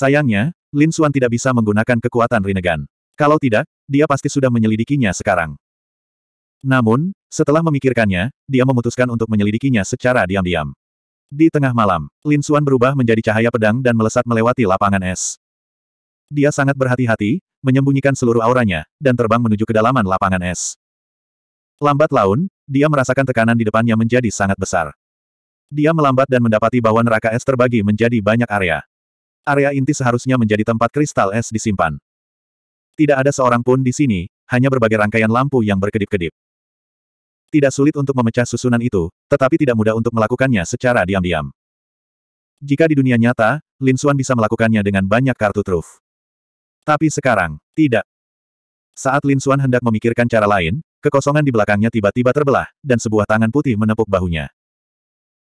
Sayangnya, Lin Suan tidak bisa menggunakan kekuatan Rinnegan. Kalau tidak, dia pasti sudah menyelidikinya sekarang. Namun, setelah memikirkannya, dia memutuskan untuk menyelidikinya secara diam-diam. Di tengah malam, Lin Suan berubah menjadi cahaya pedang dan melesat melewati lapangan es. Dia sangat berhati-hati, menyembunyikan seluruh auranya, dan terbang menuju kedalaman lapangan es. Lambat laun, dia merasakan tekanan di depannya menjadi sangat besar. Dia melambat dan mendapati bahwa neraka es terbagi menjadi banyak area. Area inti seharusnya menjadi tempat kristal es disimpan. Tidak ada seorang pun di sini, hanya berbagai rangkaian lampu yang berkedip-kedip. Tidak sulit untuk memecah susunan itu, tetapi tidak mudah untuk melakukannya secara diam-diam. Jika di dunia nyata, Lin Xuan bisa melakukannya dengan banyak kartu truf. Tapi sekarang, tidak. Saat Lin Xuan hendak memikirkan cara lain, kekosongan di belakangnya tiba-tiba terbelah, dan sebuah tangan putih menepuk bahunya.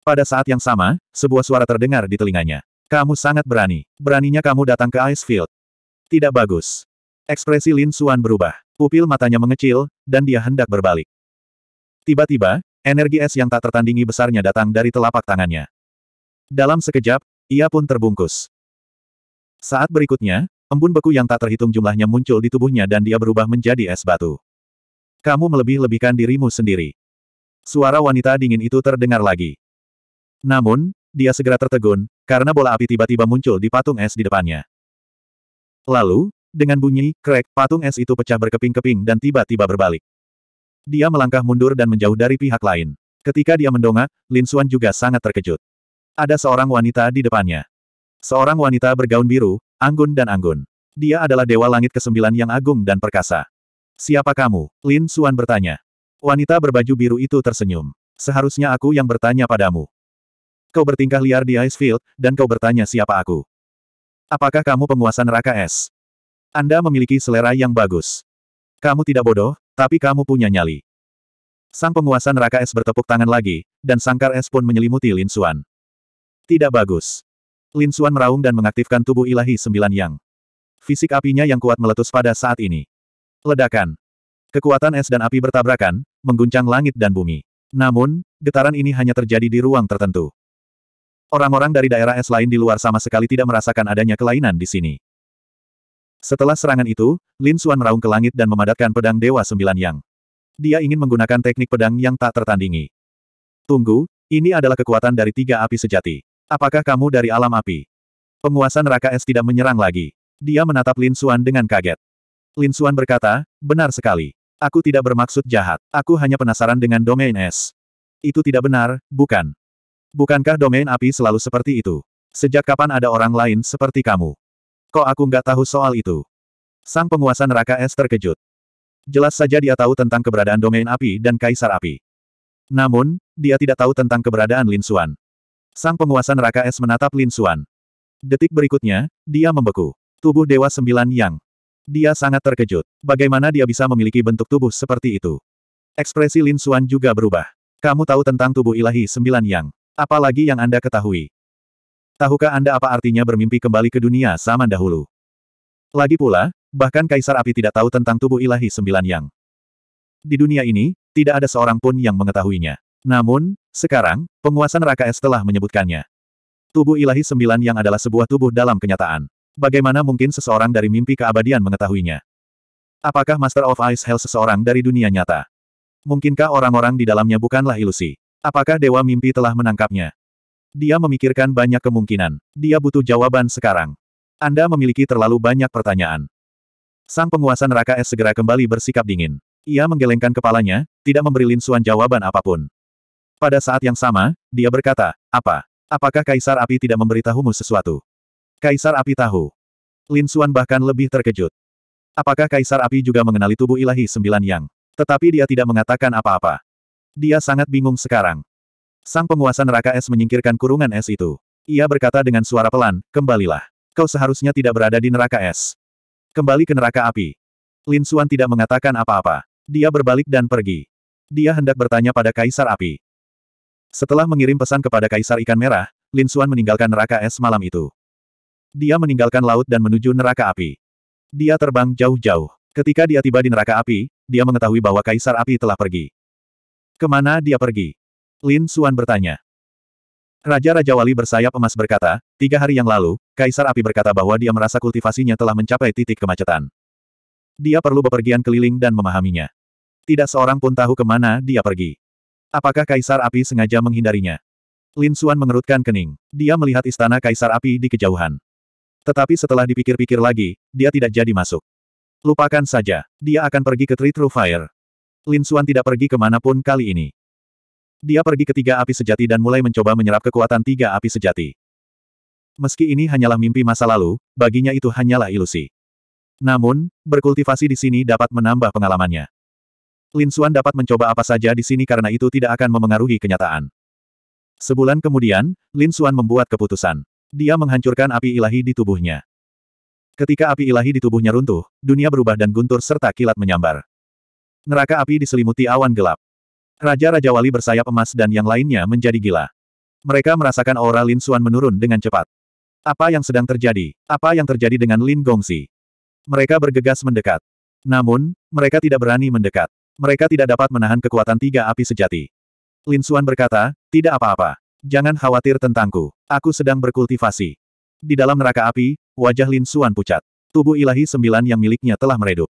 Pada saat yang sama, sebuah suara terdengar di telinganya. Kamu sangat berani. Beraninya kamu datang ke Icefield. Tidak bagus. Ekspresi Lin Suan berubah. Pupil matanya mengecil, dan dia hendak berbalik. Tiba-tiba, energi es yang tak tertandingi besarnya datang dari telapak tangannya. Dalam sekejap, ia pun terbungkus. Saat berikutnya, embun beku yang tak terhitung jumlahnya muncul di tubuhnya dan dia berubah menjadi es batu. Kamu melebih-lebihkan dirimu sendiri. Suara wanita dingin itu terdengar lagi. Namun, dia segera tertegun, karena bola api tiba-tiba muncul di patung es di depannya. Lalu, dengan bunyi, krek, patung es itu pecah berkeping-keping dan tiba-tiba berbalik. Dia melangkah mundur dan menjauh dari pihak lain. Ketika dia mendongak, Lin Suan juga sangat terkejut. Ada seorang wanita di depannya. Seorang wanita bergaun biru, anggun dan anggun. Dia adalah Dewa Langit Kesembilan yang agung dan perkasa. Siapa kamu? Lin Suan bertanya. Wanita berbaju biru itu tersenyum. Seharusnya aku yang bertanya padamu kau bertingkah liar di Icefield, dan kau bertanya siapa aku. Apakah kamu penguasa neraka es? Anda memiliki selera yang bagus. Kamu tidak bodoh, tapi kamu punya nyali. Sang penguasa neraka es bertepuk tangan lagi, dan sangkar es pun menyelimuti Lin Xuan. Tidak bagus. Lin Xuan meraung dan mengaktifkan tubuh ilahi sembilan yang. Fisik apinya yang kuat meletus pada saat ini. Ledakan. Kekuatan es dan api bertabrakan, mengguncang langit dan bumi. Namun, getaran ini hanya terjadi di ruang tertentu. Orang-orang dari daerah es lain di luar sama sekali tidak merasakan adanya kelainan di sini. Setelah serangan itu, Lin Xuan meraung ke langit dan memadatkan pedang Dewa Sembilan Yang. Dia ingin menggunakan teknik pedang yang tak tertandingi. Tunggu, ini adalah kekuatan dari tiga api sejati. Apakah kamu dari alam api? Penguasa neraka es tidak menyerang lagi. Dia menatap Lin Xuan dengan kaget. Lin Xuan berkata, benar sekali. Aku tidak bermaksud jahat. Aku hanya penasaran dengan domain es. Itu tidak benar, bukan? Bukankah domain api selalu seperti itu? Sejak kapan ada orang lain seperti kamu? Kok aku nggak tahu soal itu? Sang penguasa neraka es terkejut. Jelas saja dia tahu tentang keberadaan domain api dan kaisar api. Namun, dia tidak tahu tentang keberadaan Lin Xuan. Sang penguasa neraka es menatap Lin Xuan. Detik berikutnya, dia membeku. Tubuh Dewa Sembilan Yang. Dia sangat terkejut. Bagaimana dia bisa memiliki bentuk tubuh seperti itu? Ekspresi Lin Xuan juga berubah. Kamu tahu tentang tubuh ilahi Sembilan Yang. Apalagi yang Anda ketahui? Tahukah Anda apa artinya bermimpi kembali ke dunia zaman dahulu? Lagi pula, bahkan Kaisar Api tidak tahu tentang tubuh ilahi sembilan yang. Di dunia ini, tidak ada seorang pun yang mengetahuinya. Namun, sekarang, penguasa neraka es telah menyebutkannya. Tubuh ilahi sembilan yang adalah sebuah tubuh dalam kenyataan. Bagaimana mungkin seseorang dari mimpi keabadian mengetahuinya? Apakah Master of Ice Hell seseorang dari dunia nyata? Mungkinkah orang-orang di dalamnya bukanlah ilusi? Apakah Dewa Mimpi telah menangkapnya? Dia memikirkan banyak kemungkinan. Dia butuh jawaban sekarang. Anda memiliki terlalu banyak pertanyaan. Sang penguasa neraka es segera kembali bersikap dingin. Ia menggelengkan kepalanya, tidak memberi Linsuan jawaban apapun. Pada saat yang sama, dia berkata, apa? Apakah Kaisar Api tidak memberitahumu sesuatu? Kaisar Api tahu. Lin Linsuan bahkan lebih terkejut. Apakah Kaisar Api juga mengenali tubuh ilahi sembilan yang? Tetapi dia tidak mengatakan apa-apa. Dia sangat bingung sekarang. Sang penguasa neraka es menyingkirkan kurungan es itu. Ia berkata dengan suara pelan, kembalilah. Kau seharusnya tidak berada di neraka es. Kembali ke neraka api. Lin Suan tidak mengatakan apa-apa. Dia berbalik dan pergi. Dia hendak bertanya pada Kaisar Api. Setelah mengirim pesan kepada Kaisar Ikan Merah, Lin Suan meninggalkan neraka es malam itu. Dia meninggalkan laut dan menuju neraka api. Dia terbang jauh-jauh. Ketika dia tiba di neraka api, dia mengetahui bahwa Kaisar Api telah pergi. Kemana dia pergi? Lin Suan bertanya. Raja-Raja Wali bersayap emas berkata, tiga hari yang lalu, Kaisar Api berkata bahwa dia merasa kultivasinya telah mencapai titik kemacetan. Dia perlu bepergian keliling dan memahaminya. Tidak seorang pun tahu kemana dia pergi. Apakah Kaisar Api sengaja menghindarinya? Lin Suan mengerutkan kening. Dia melihat istana Kaisar Api di kejauhan. Tetapi setelah dipikir-pikir lagi, dia tidak jadi masuk. Lupakan saja, dia akan pergi ke Tree True Fire. Lin Suan tidak pergi kemanapun kali ini. Dia pergi ke tiga api sejati dan mulai mencoba menyerap kekuatan tiga api sejati. Meski ini hanyalah mimpi masa lalu, baginya itu hanyalah ilusi. Namun, berkultivasi di sini dapat menambah pengalamannya. Lin Suan dapat mencoba apa saja di sini karena itu tidak akan memengaruhi kenyataan. Sebulan kemudian, Lin Suan membuat keputusan. Dia menghancurkan api ilahi di tubuhnya. Ketika api ilahi di tubuhnya runtuh, dunia berubah dan guntur serta kilat menyambar. Neraka api diselimuti awan gelap. Raja-raja wali bersayap emas dan yang lainnya menjadi gila. Mereka merasakan aura Lin Suan menurun dengan cepat. Apa yang sedang terjadi? Apa yang terjadi dengan Lin Gongxi? Mereka bergegas mendekat. Namun, mereka tidak berani mendekat. Mereka tidak dapat menahan kekuatan tiga api sejati. Lin Suan berkata, tidak apa-apa. Jangan khawatir tentangku. Aku sedang berkultivasi. Di dalam neraka api, wajah Lin Suan pucat. Tubuh ilahi sembilan yang miliknya telah meredup.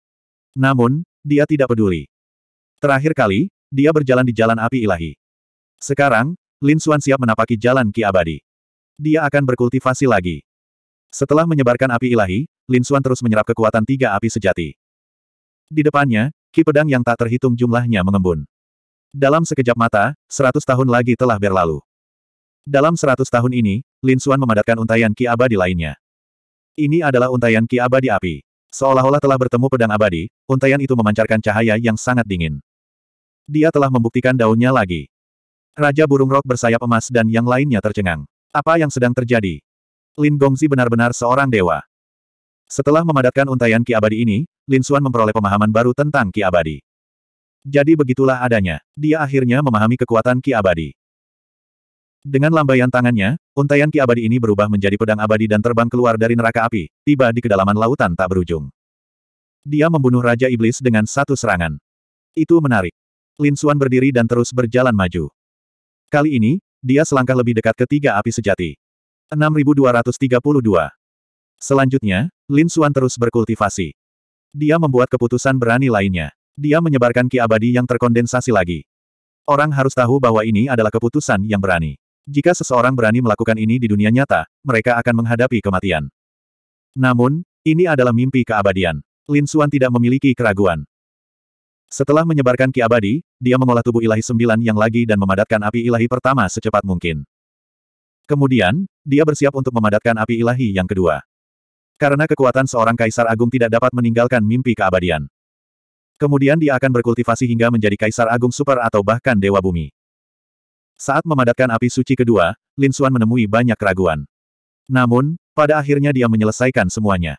Namun, dia tidak peduli. Terakhir kali, dia berjalan di jalan api ilahi. Sekarang, Lin Xuan siap menapaki jalan Ki Abadi. Dia akan berkultivasi lagi. Setelah menyebarkan api ilahi, Lin Xuan terus menyerap kekuatan tiga api sejati. Di depannya, Ki Pedang yang tak terhitung jumlahnya mengembun. Dalam sekejap mata, seratus tahun lagi telah berlalu. Dalam seratus tahun ini, Lin Xuan memadatkan untayan Ki Abadi lainnya. Ini adalah untayan Ki Abadi api. Seolah-olah telah bertemu pedang abadi, untaian itu memancarkan cahaya yang sangat dingin. Dia telah membuktikan daunnya lagi. Raja burung rok bersayap emas dan yang lainnya tercengang. Apa yang sedang terjadi? Lin Gongzi benar-benar seorang dewa. Setelah memadatkan untaian Ki Abadi ini, Lin Xuan memperoleh pemahaman baru tentang Ki Abadi. Jadi begitulah adanya. Dia akhirnya memahami kekuatan Ki Abadi. Dengan lambaian tangannya, untaian ki abadi ini berubah menjadi pedang abadi dan terbang keluar dari neraka api, tiba di kedalaman lautan tak berujung. Dia membunuh Raja Iblis dengan satu serangan. Itu menarik. Lin Xuan berdiri dan terus berjalan maju. Kali ini, dia selangkah lebih dekat ke tiga api sejati. 6232. Selanjutnya, Lin Xuan terus berkultivasi. Dia membuat keputusan berani lainnya. Dia menyebarkan ki abadi yang terkondensasi lagi. Orang harus tahu bahwa ini adalah keputusan yang berani. Jika seseorang berani melakukan ini di dunia nyata, mereka akan menghadapi kematian. Namun, ini adalah mimpi keabadian. Lin Xuan tidak memiliki keraguan. Setelah menyebarkan ki abadi, dia mengolah tubuh ilahi sembilan yang lagi dan memadatkan api ilahi pertama secepat mungkin. Kemudian, dia bersiap untuk memadatkan api ilahi yang kedua. Karena kekuatan seorang kaisar agung tidak dapat meninggalkan mimpi keabadian. Kemudian dia akan berkultivasi hingga menjadi kaisar agung super atau bahkan dewa bumi. Saat memadatkan api suci kedua, Lin Xuan menemui banyak keraguan. Namun, pada akhirnya dia menyelesaikan semuanya.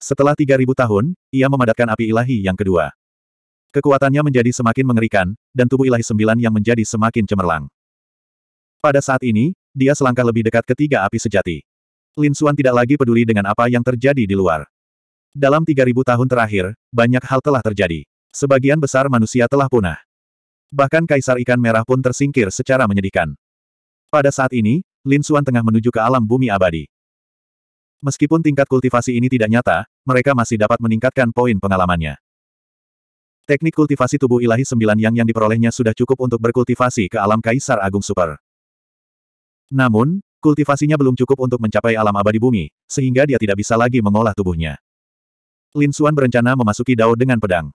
Setelah 3000 tahun, ia memadatkan api ilahi yang kedua. Kekuatannya menjadi semakin mengerikan, dan tubuh ilahi sembilan yang menjadi semakin cemerlang. Pada saat ini, dia selangkah lebih dekat ketiga api sejati. Lin Xuan tidak lagi peduli dengan apa yang terjadi di luar. Dalam 3000 tahun terakhir, banyak hal telah terjadi. Sebagian besar manusia telah punah. Bahkan Kaisar Ikan Merah pun tersingkir secara menyedihkan. Pada saat ini, Lin Xuan tengah menuju ke alam bumi abadi. Meskipun tingkat kultivasi ini tidak nyata, mereka masih dapat meningkatkan poin pengalamannya. Teknik kultivasi tubuh ilahi sembilan yang yang diperolehnya sudah cukup untuk berkultivasi ke alam Kaisar Agung Super. Namun, kultivasinya belum cukup untuk mencapai alam abadi bumi, sehingga dia tidak bisa lagi mengolah tubuhnya. Lin Xuan berencana memasuki Dao dengan pedang.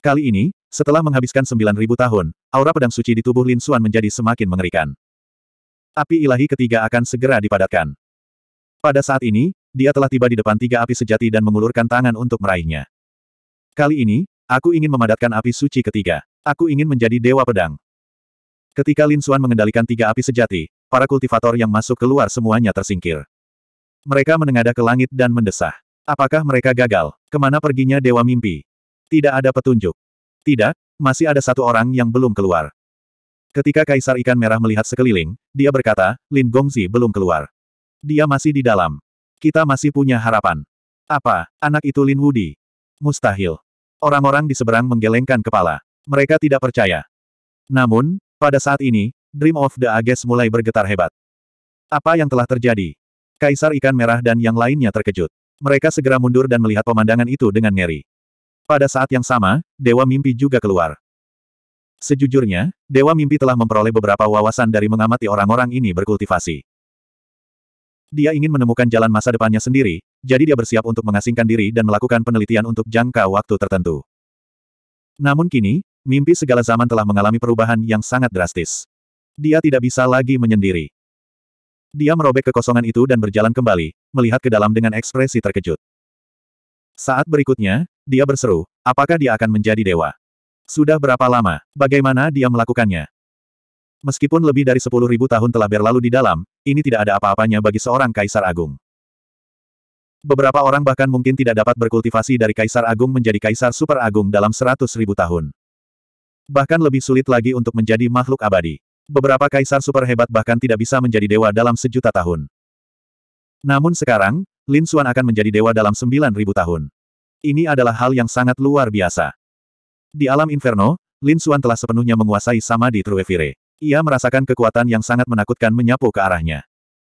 Kali ini, setelah menghabiskan 9.000 tahun, aura pedang suci di tubuh Lin Xuan menjadi semakin mengerikan. Api ilahi ketiga akan segera dipadatkan. Pada saat ini, dia telah tiba di depan tiga api sejati dan mengulurkan tangan untuk meraihnya. Kali ini, aku ingin memadatkan api suci ketiga. Aku ingin menjadi dewa pedang. Ketika Lin Xuan mengendalikan tiga api sejati, para kultivator yang masuk keluar semuanya tersingkir. Mereka menengadah ke langit dan mendesah. Apakah mereka gagal? Kemana perginya dewa mimpi? Tidak ada petunjuk. Tidak, masih ada satu orang yang belum keluar. Ketika Kaisar Ikan Merah melihat sekeliling, dia berkata, Lin Gongzi belum keluar. Dia masih di dalam. Kita masih punya harapan. Apa, anak itu Lin Wudi? Mustahil. Orang-orang di seberang menggelengkan kepala. Mereka tidak percaya. Namun, pada saat ini, Dream of the Ages mulai bergetar hebat. Apa yang telah terjadi? Kaisar Ikan Merah dan yang lainnya terkejut. Mereka segera mundur dan melihat pemandangan itu dengan ngeri. Pada saat yang sama, Dewa Mimpi juga keluar. Sejujurnya, Dewa Mimpi telah memperoleh beberapa wawasan dari mengamati orang-orang ini berkultivasi. Dia ingin menemukan jalan masa depannya sendiri, jadi dia bersiap untuk mengasingkan diri dan melakukan penelitian untuk jangka waktu tertentu. Namun kini, mimpi segala zaman telah mengalami perubahan yang sangat drastis. Dia tidak bisa lagi menyendiri. Dia merobek kekosongan itu dan berjalan kembali, melihat ke dalam dengan ekspresi terkejut. Saat berikutnya, dia berseru, apakah dia akan menjadi dewa? Sudah berapa lama? Bagaimana dia melakukannya? Meskipun lebih dari sepuluh ribu tahun telah berlalu di dalam, ini tidak ada apa-apanya bagi seorang kaisar agung. Beberapa orang bahkan mungkin tidak dapat berkultivasi dari kaisar agung menjadi kaisar super agung dalam seratus ribu tahun. Bahkan lebih sulit lagi untuk menjadi makhluk abadi. Beberapa kaisar super hebat bahkan tidak bisa menjadi dewa dalam sejuta tahun. Namun sekarang, Lin Xuan akan menjadi dewa dalam 9.000 tahun. Ini adalah hal yang sangat luar biasa. Di alam Inferno, Lin Xuan telah sepenuhnya menguasai Samadhi Truevire. Ia merasakan kekuatan yang sangat menakutkan menyapu ke arahnya.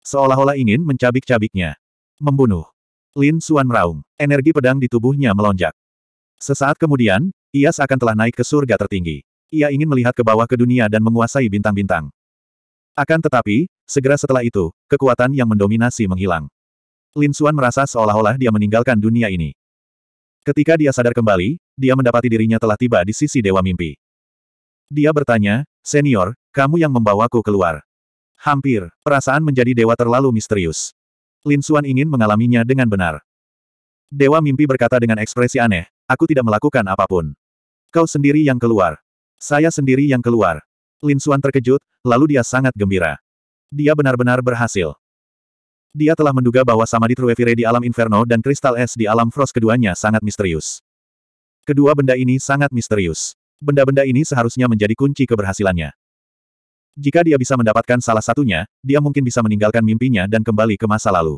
Seolah-olah ingin mencabik-cabiknya. Membunuh. Lin Xuan meraung. Energi pedang di tubuhnya melonjak. Sesaat kemudian, ia seakan telah naik ke surga tertinggi. Ia ingin melihat ke bawah ke dunia dan menguasai bintang-bintang. Akan tetapi, segera setelah itu, kekuatan yang mendominasi menghilang. Lin Xuan merasa seolah-olah dia meninggalkan dunia ini. Ketika dia sadar kembali, dia mendapati dirinya telah tiba di sisi Dewa Mimpi. Dia bertanya, Senior, kamu yang membawaku keluar. Hampir, perasaan menjadi dewa terlalu misterius. Lin Xuan ingin mengalaminya dengan benar. Dewa Mimpi berkata dengan ekspresi aneh, aku tidak melakukan apapun. Kau sendiri yang keluar. Saya sendiri yang keluar. Lin Xuan terkejut, lalu dia sangat gembira. Dia benar-benar berhasil. Dia telah menduga bahwa Samadhi Truevire di alam Inferno dan kristal es di alam Frost keduanya sangat misterius. Kedua benda ini sangat misterius. Benda-benda ini seharusnya menjadi kunci keberhasilannya. Jika dia bisa mendapatkan salah satunya, dia mungkin bisa meninggalkan mimpinya dan kembali ke masa lalu.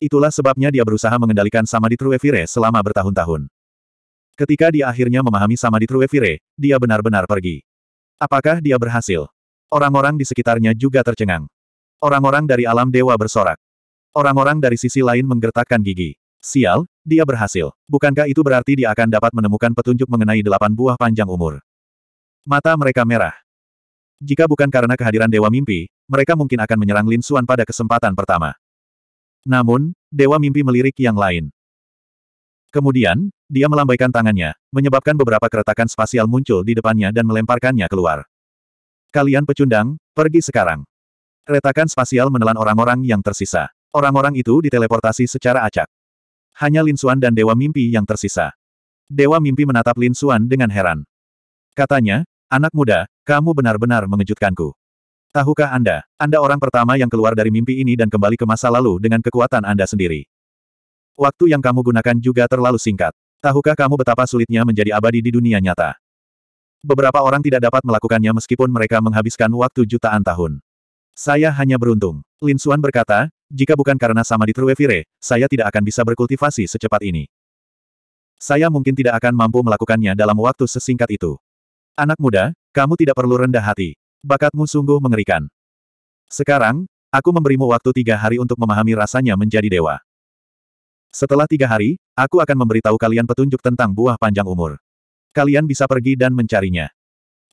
Itulah sebabnya dia berusaha mengendalikan Samadhi Truevire selama bertahun-tahun. Ketika dia akhirnya memahami Samadhi Truevire, dia benar-benar pergi. Apakah dia berhasil? Orang-orang di sekitarnya juga tercengang. Orang-orang dari alam dewa bersorak. Orang-orang dari sisi lain menggertakkan gigi. Sial, dia berhasil. Bukankah itu berarti dia akan dapat menemukan petunjuk mengenai delapan buah panjang umur? Mata mereka merah. Jika bukan karena kehadiran Dewa Mimpi, mereka mungkin akan menyerang Lin Suan pada kesempatan pertama. Namun, Dewa Mimpi melirik yang lain. Kemudian, dia melambaikan tangannya, menyebabkan beberapa keretakan spasial muncul di depannya dan melemparkannya keluar. Kalian pecundang, pergi sekarang. Retakan spasial menelan orang-orang yang tersisa. Orang-orang itu diteleportasi secara acak. Hanya Lin Xuan dan Dewa Mimpi yang tersisa. Dewa Mimpi menatap Lin Xuan dengan heran. Katanya, anak muda, kamu benar-benar mengejutkanku. Tahukah Anda, Anda orang pertama yang keluar dari mimpi ini dan kembali ke masa lalu dengan kekuatan Anda sendiri. Waktu yang kamu gunakan juga terlalu singkat. Tahukah kamu betapa sulitnya menjadi abadi di dunia nyata? Beberapa orang tidak dapat melakukannya meskipun mereka menghabiskan waktu jutaan tahun. Saya hanya beruntung. Lin Xuan berkata, jika bukan karena sama di Truevire, saya tidak akan bisa berkultivasi secepat ini. Saya mungkin tidak akan mampu melakukannya dalam waktu sesingkat itu. Anak muda, kamu tidak perlu rendah hati. Bakatmu sungguh mengerikan. Sekarang, aku memberimu waktu tiga hari untuk memahami rasanya menjadi dewa. Setelah tiga hari, aku akan memberitahu kalian petunjuk tentang buah panjang umur. Kalian bisa pergi dan mencarinya.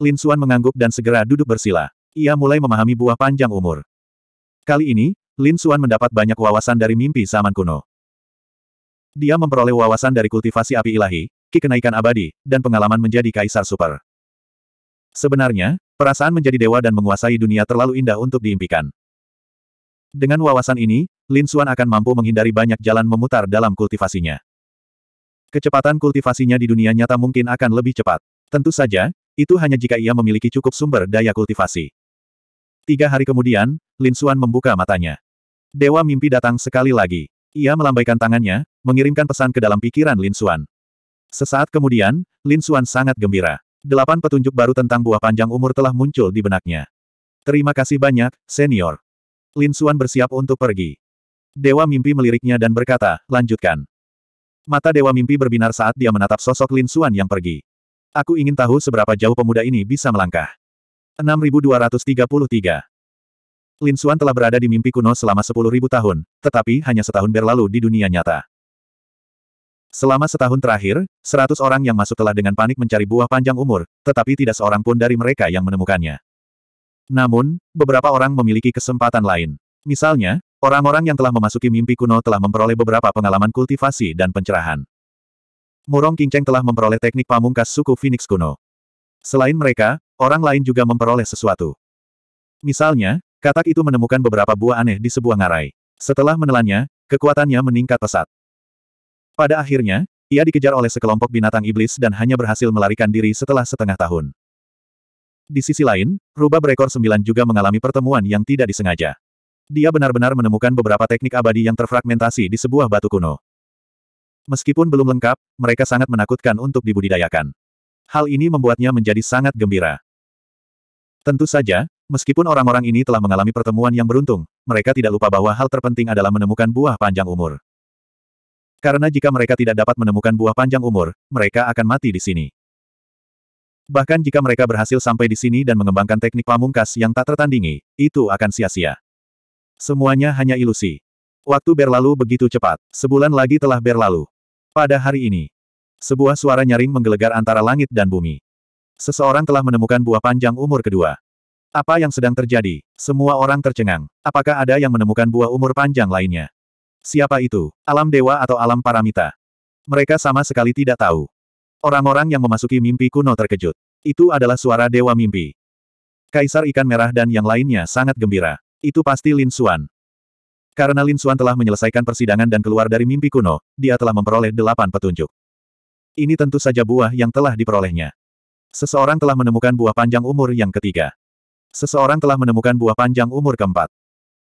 Lin Xuan mengangguk dan segera duduk bersila. Ia mulai memahami buah panjang umur. Kali ini, Lin Xuan mendapat banyak wawasan dari mimpi zaman kuno. Dia memperoleh wawasan dari kultivasi api ilahi, ki kenaikan abadi, dan pengalaman menjadi kaisar super. Sebenarnya, perasaan menjadi dewa dan menguasai dunia terlalu indah untuk diimpikan. Dengan wawasan ini, Lin Xuan akan mampu menghindari banyak jalan memutar dalam kultivasinya. Kecepatan kultivasinya di dunia nyata mungkin akan lebih cepat. Tentu saja, itu hanya jika ia memiliki cukup sumber daya kultivasi. Tiga hari kemudian, Lin Xuan membuka matanya. Dewa mimpi datang sekali lagi. Ia melambaikan tangannya, mengirimkan pesan ke dalam pikiran Lin Xuan. Sesaat kemudian, Lin Xuan sangat gembira. Delapan petunjuk baru tentang buah panjang umur telah muncul di benaknya. Terima kasih banyak, senior. Lin Xuan bersiap untuk pergi. Dewa mimpi meliriknya dan berkata, lanjutkan. Mata Dewa mimpi berbinar saat dia menatap sosok Lin Xuan yang pergi. Aku ingin tahu seberapa jauh pemuda ini bisa melangkah. 6233. Lin Xuan telah berada di mimpi kuno selama 10.000 tahun, tetapi hanya setahun berlalu di dunia nyata. Selama setahun terakhir, 100 orang yang masuk telah dengan panik mencari buah panjang umur, tetapi tidak seorang pun dari mereka yang menemukannya. Namun, beberapa orang memiliki kesempatan lain. Misalnya, orang-orang yang telah memasuki mimpi kuno telah memperoleh beberapa pengalaman kultivasi dan pencerahan. Murong Kinceng telah memperoleh teknik pamungkas suku Phoenix kuno. Selain mereka, orang lain juga memperoleh sesuatu. Misalnya, katak itu menemukan beberapa buah aneh di sebuah ngarai. Setelah menelannya, kekuatannya meningkat pesat. Pada akhirnya, ia dikejar oleh sekelompok binatang iblis dan hanya berhasil melarikan diri setelah setengah tahun. Di sisi lain, rubah berekor sembilan juga mengalami pertemuan yang tidak disengaja. Dia benar-benar menemukan beberapa teknik abadi yang terfragmentasi di sebuah batu kuno. Meskipun belum lengkap, mereka sangat menakutkan untuk dibudidayakan. Hal ini membuatnya menjadi sangat gembira. Tentu saja, meskipun orang-orang ini telah mengalami pertemuan yang beruntung, mereka tidak lupa bahwa hal terpenting adalah menemukan buah panjang umur. Karena jika mereka tidak dapat menemukan buah panjang umur, mereka akan mati di sini. Bahkan jika mereka berhasil sampai di sini dan mengembangkan teknik pamungkas yang tak tertandingi, itu akan sia-sia. Semuanya hanya ilusi. Waktu berlalu begitu cepat. Sebulan lagi telah berlalu. Pada hari ini, sebuah suara nyaring menggelegar antara langit dan bumi. Seseorang telah menemukan buah panjang umur kedua. Apa yang sedang terjadi? Semua orang tercengang. Apakah ada yang menemukan buah umur panjang lainnya? Siapa itu? Alam dewa atau alam paramita? Mereka sama sekali tidak tahu. Orang-orang yang memasuki mimpi kuno terkejut. Itu adalah suara dewa mimpi. Kaisar ikan merah dan yang lainnya sangat gembira. Itu pasti Lin Xuan. Karena Lin Xuan telah menyelesaikan persidangan dan keluar dari mimpi kuno, dia telah memperoleh delapan petunjuk. Ini tentu saja buah yang telah diperolehnya. Seseorang telah menemukan buah panjang umur yang ketiga. Seseorang telah menemukan buah panjang umur keempat.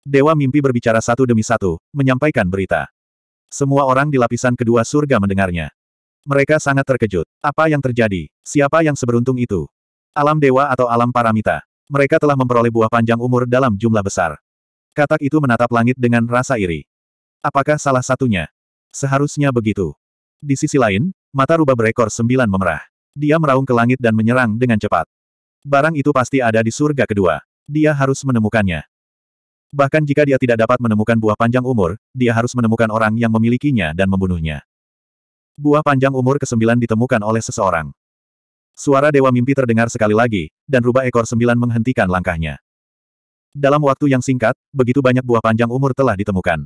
Dewa mimpi berbicara satu demi satu, menyampaikan berita. Semua orang di lapisan kedua surga mendengarnya. Mereka sangat terkejut. Apa yang terjadi? Siapa yang seberuntung itu? Alam dewa atau alam paramita? Mereka telah memperoleh buah panjang umur dalam jumlah besar. Katak itu menatap langit dengan rasa iri. Apakah salah satunya? Seharusnya begitu. Di sisi lain, mata rubah berekor sembilan memerah. Dia meraung ke langit dan menyerang dengan cepat. Barang itu pasti ada di surga kedua. Dia harus menemukannya. Bahkan jika dia tidak dapat menemukan buah panjang umur, dia harus menemukan orang yang memilikinya dan membunuhnya. Buah panjang umur kesembilan ditemukan oleh seseorang. Suara Dewa Mimpi terdengar sekali lagi, dan rubah ekor sembilan menghentikan langkahnya. Dalam waktu yang singkat, begitu banyak buah panjang umur telah ditemukan.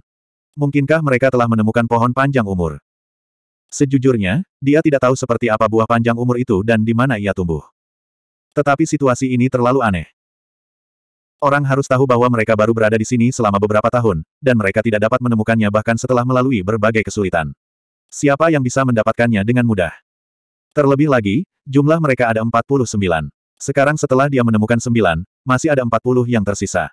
Mungkinkah mereka telah menemukan pohon panjang umur? Sejujurnya, dia tidak tahu seperti apa buah panjang umur itu dan di mana ia tumbuh. Tetapi situasi ini terlalu aneh. Orang harus tahu bahwa mereka baru berada di sini selama beberapa tahun, dan mereka tidak dapat menemukannya bahkan setelah melalui berbagai kesulitan. Siapa yang bisa mendapatkannya dengan mudah? Terlebih lagi, jumlah mereka ada 49. Sekarang setelah dia menemukan 9, masih ada 40 yang tersisa.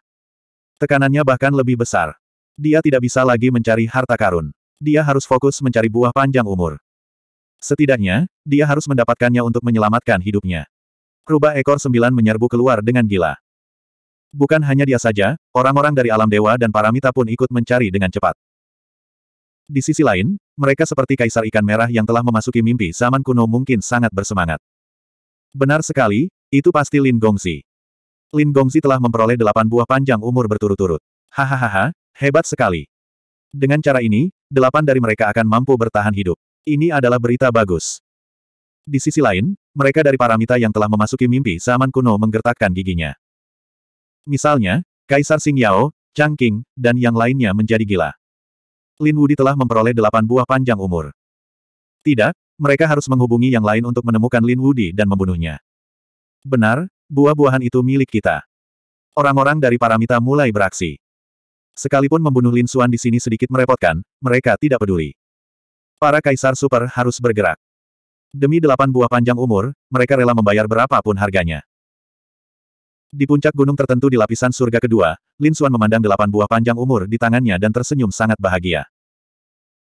Tekanannya bahkan lebih besar. Dia tidak bisa lagi mencari harta karun. Dia harus fokus mencari buah panjang umur. Setidaknya, dia harus mendapatkannya untuk menyelamatkan hidupnya. Rubah ekor sembilan menyerbu keluar dengan gila. Bukan hanya dia saja, orang-orang dari alam dewa dan paramita pun ikut mencari dengan cepat. Di sisi lain, mereka seperti kaisar ikan merah yang telah memasuki mimpi zaman kuno mungkin sangat bersemangat. Benar sekali, itu pasti Lin Gongsi. Lin Gongsi telah memperoleh delapan buah panjang umur berturut-turut. Hahaha, hebat sekali. Dengan cara ini, delapan dari mereka akan mampu bertahan hidup. Ini adalah berita bagus. Di sisi lain, mereka dari paramita yang telah memasuki mimpi zaman kuno menggertakkan giginya. Misalnya, Kaisar Sing Yao, Chang King, dan yang lainnya menjadi gila. Lin Wudi telah memperoleh delapan buah panjang umur. Tidak, mereka harus menghubungi yang lain untuk menemukan Lin Wudi dan membunuhnya. Benar, buah-buahan itu milik kita. Orang-orang dari paramita mulai beraksi. Sekalipun membunuh Lin Xuan di sini sedikit merepotkan, mereka tidak peduli. Para kaisar super harus bergerak. Demi delapan buah panjang umur, mereka rela membayar berapapun harganya. Di puncak gunung tertentu di lapisan surga kedua, Lin Xuan memandang delapan buah panjang umur di tangannya dan tersenyum sangat bahagia.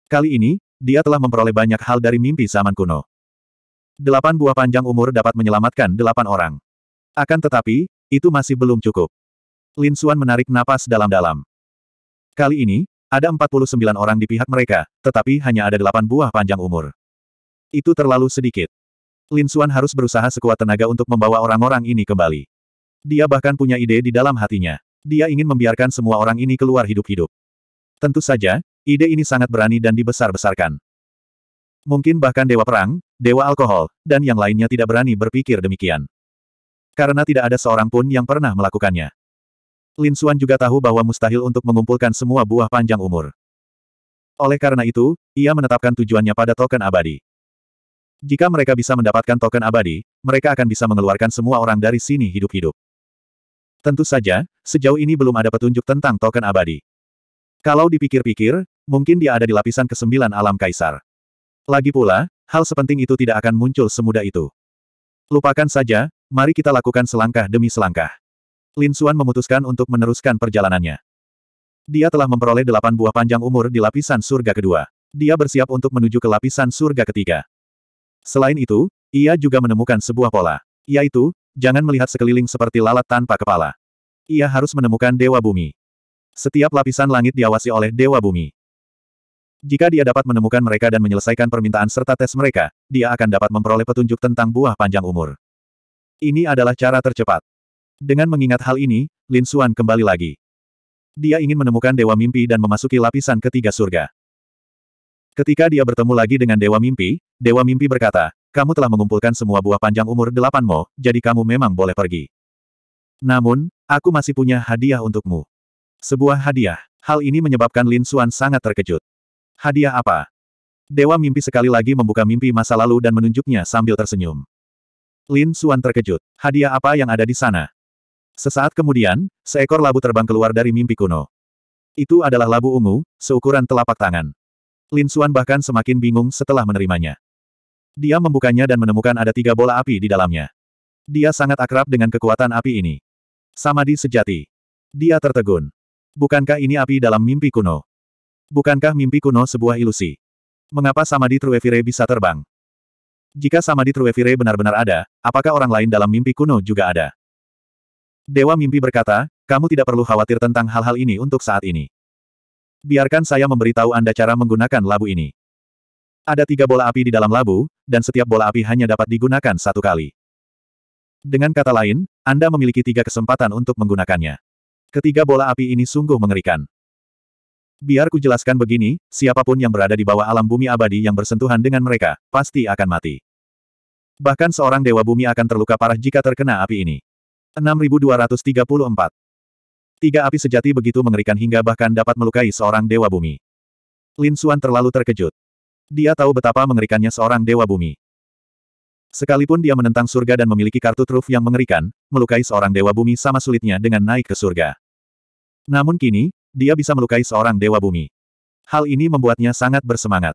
Kali ini, dia telah memperoleh banyak hal dari mimpi zaman kuno. Delapan buah panjang umur dapat menyelamatkan delapan orang. Akan tetapi, itu masih belum cukup. Lin Xuan menarik napas dalam-dalam. Kali ini, ada 49 orang di pihak mereka, tetapi hanya ada 8 buah panjang umur. Itu terlalu sedikit. Lin Xuan harus berusaha sekuat tenaga untuk membawa orang-orang ini kembali. Dia bahkan punya ide di dalam hatinya. Dia ingin membiarkan semua orang ini keluar hidup-hidup. Tentu saja, ide ini sangat berani dan dibesar-besarkan. Mungkin bahkan Dewa Perang, Dewa Alkohol, dan yang lainnya tidak berani berpikir demikian. Karena tidak ada seorang pun yang pernah melakukannya. Lin Xuan juga tahu bahwa mustahil untuk mengumpulkan semua buah panjang umur. Oleh karena itu, ia menetapkan tujuannya pada token abadi. Jika mereka bisa mendapatkan token abadi, mereka akan bisa mengeluarkan semua orang dari sini hidup-hidup. Tentu saja, sejauh ini belum ada petunjuk tentang token abadi. Kalau dipikir-pikir, mungkin dia ada di lapisan ke-9 alam kaisar. Lagi pula, hal sepenting itu tidak akan muncul semudah itu. Lupakan saja, mari kita lakukan selangkah demi selangkah. Lin Xuan memutuskan untuk meneruskan perjalanannya. Dia telah memperoleh delapan buah panjang umur di lapisan surga kedua. Dia bersiap untuk menuju ke lapisan surga ketiga. Selain itu, ia juga menemukan sebuah pola. Yaitu, jangan melihat sekeliling seperti lalat tanpa kepala. Ia harus menemukan Dewa Bumi. Setiap lapisan langit diawasi oleh Dewa Bumi. Jika dia dapat menemukan mereka dan menyelesaikan permintaan serta tes mereka, dia akan dapat memperoleh petunjuk tentang buah panjang umur. Ini adalah cara tercepat. Dengan mengingat hal ini, Lin Xuan kembali lagi. Dia ingin menemukan Dewa Mimpi dan memasuki lapisan ketiga surga. Ketika dia bertemu lagi dengan Dewa Mimpi, Dewa Mimpi berkata, kamu telah mengumpulkan semua buah panjang umur delapan mo, jadi kamu memang boleh pergi. Namun, aku masih punya hadiah untukmu. Sebuah hadiah. Hal ini menyebabkan Lin Xuan sangat terkejut. Hadiah apa? Dewa Mimpi sekali lagi membuka mimpi masa lalu dan menunjuknya sambil tersenyum. Lin Xuan terkejut. Hadiah apa yang ada di sana? Sesaat kemudian, seekor labu terbang keluar dari mimpi kuno. Itu adalah labu ungu, seukuran telapak tangan. Lin Xuan bahkan semakin bingung setelah menerimanya. Dia membukanya dan menemukan ada tiga bola api di dalamnya. Dia sangat akrab dengan kekuatan api ini. Samadi sejati. Dia tertegun. Bukankah ini api dalam mimpi kuno? Bukankah mimpi kuno sebuah ilusi? Mengapa Samadi Truevire bisa terbang? Jika Samadi Truevire benar-benar ada, apakah orang lain dalam mimpi kuno juga ada? Dewa Mimpi berkata, kamu tidak perlu khawatir tentang hal-hal ini untuk saat ini. Biarkan saya memberitahu Anda cara menggunakan labu ini. Ada tiga bola api di dalam labu, dan setiap bola api hanya dapat digunakan satu kali. Dengan kata lain, Anda memiliki tiga kesempatan untuk menggunakannya. Ketiga bola api ini sungguh mengerikan. Biar ku jelaskan begini, siapapun yang berada di bawah alam bumi abadi yang bersentuhan dengan mereka, pasti akan mati. Bahkan seorang dewa bumi akan terluka parah jika terkena api ini. 6234. Tiga api sejati begitu mengerikan hingga bahkan dapat melukai seorang dewa bumi. Lin Xuan terlalu terkejut. Dia tahu betapa mengerikannya seorang dewa bumi. Sekalipun dia menentang surga dan memiliki kartu truf yang mengerikan, melukai seorang dewa bumi sama sulitnya dengan naik ke surga. Namun kini, dia bisa melukai seorang dewa bumi. Hal ini membuatnya sangat bersemangat.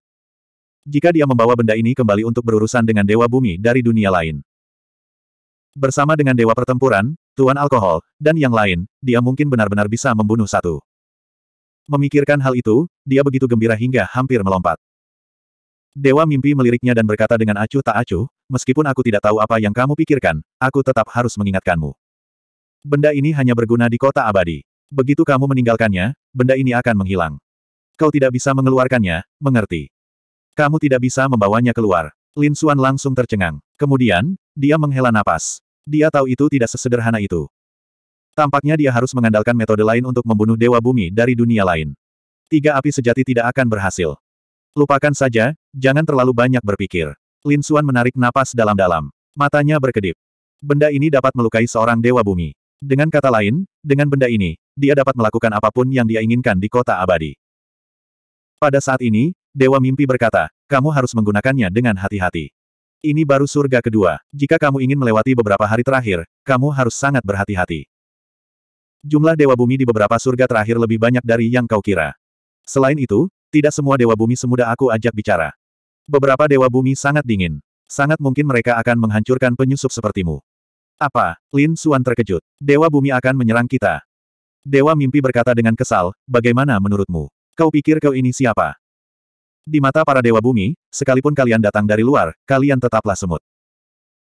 Jika dia membawa benda ini kembali untuk berurusan dengan dewa bumi dari dunia lain. Bersama dengan Dewa Pertempuran, Tuan Alkohol, dan yang lain, dia mungkin benar-benar bisa membunuh satu. Memikirkan hal itu, dia begitu gembira hingga hampir melompat. Dewa Mimpi meliriknya dan berkata dengan acuh tak acuh, meskipun aku tidak tahu apa yang kamu pikirkan, aku tetap harus mengingatkanmu. Benda ini hanya berguna di kota abadi. Begitu kamu meninggalkannya, benda ini akan menghilang. Kau tidak bisa mengeluarkannya, mengerti. Kamu tidak bisa membawanya keluar. Lin Suan langsung tercengang. Kemudian, dia menghela napas. Dia tahu itu tidak sesederhana itu. Tampaknya dia harus mengandalkan metode lain untuk membunuh dewa bumi dari dunia lain. Tiga api sejati tidak akan berhasil. Lupakan saja, jangan terlalu banyak berpikir. Lin Xuan menarik napas dalam-dalam. Matanya berkedip. Benda ini dapat melukai seorang dewa bumi. Dengan kata lain, dengan benda ini, dia dapat melakukan apapun yang dia inginkan di kota abadi. Pada saat ini, Dewa Mimpi berkata, kamu harus menggunakannya dengan hati-hati. Ini baru surga kedua. Jika kamu ingin melewati beberapa hari terakhir, kamu harus sangat berhati-hati. Jumlah dewa bumi di beberapa surga terakhir lebih banyak dari yang kau kira. Selain itu, tidak semua dewa bumi semudah aku ajak bicara. Beberapa dewa bumi sangat dingin. Sangat mungkin mereka akan menghancurkan penyusup sepertimu. Apa? Lin Suan terkejut. Dewa bumi akan menyerang kita. Dewa mimpi berkata dengan kesal, bagaimana menurutmu? Kau pikir kau ini siapa? Di mata para dewa bumi, sekalipun kalian datang dari luar, kalian tetaplah semut.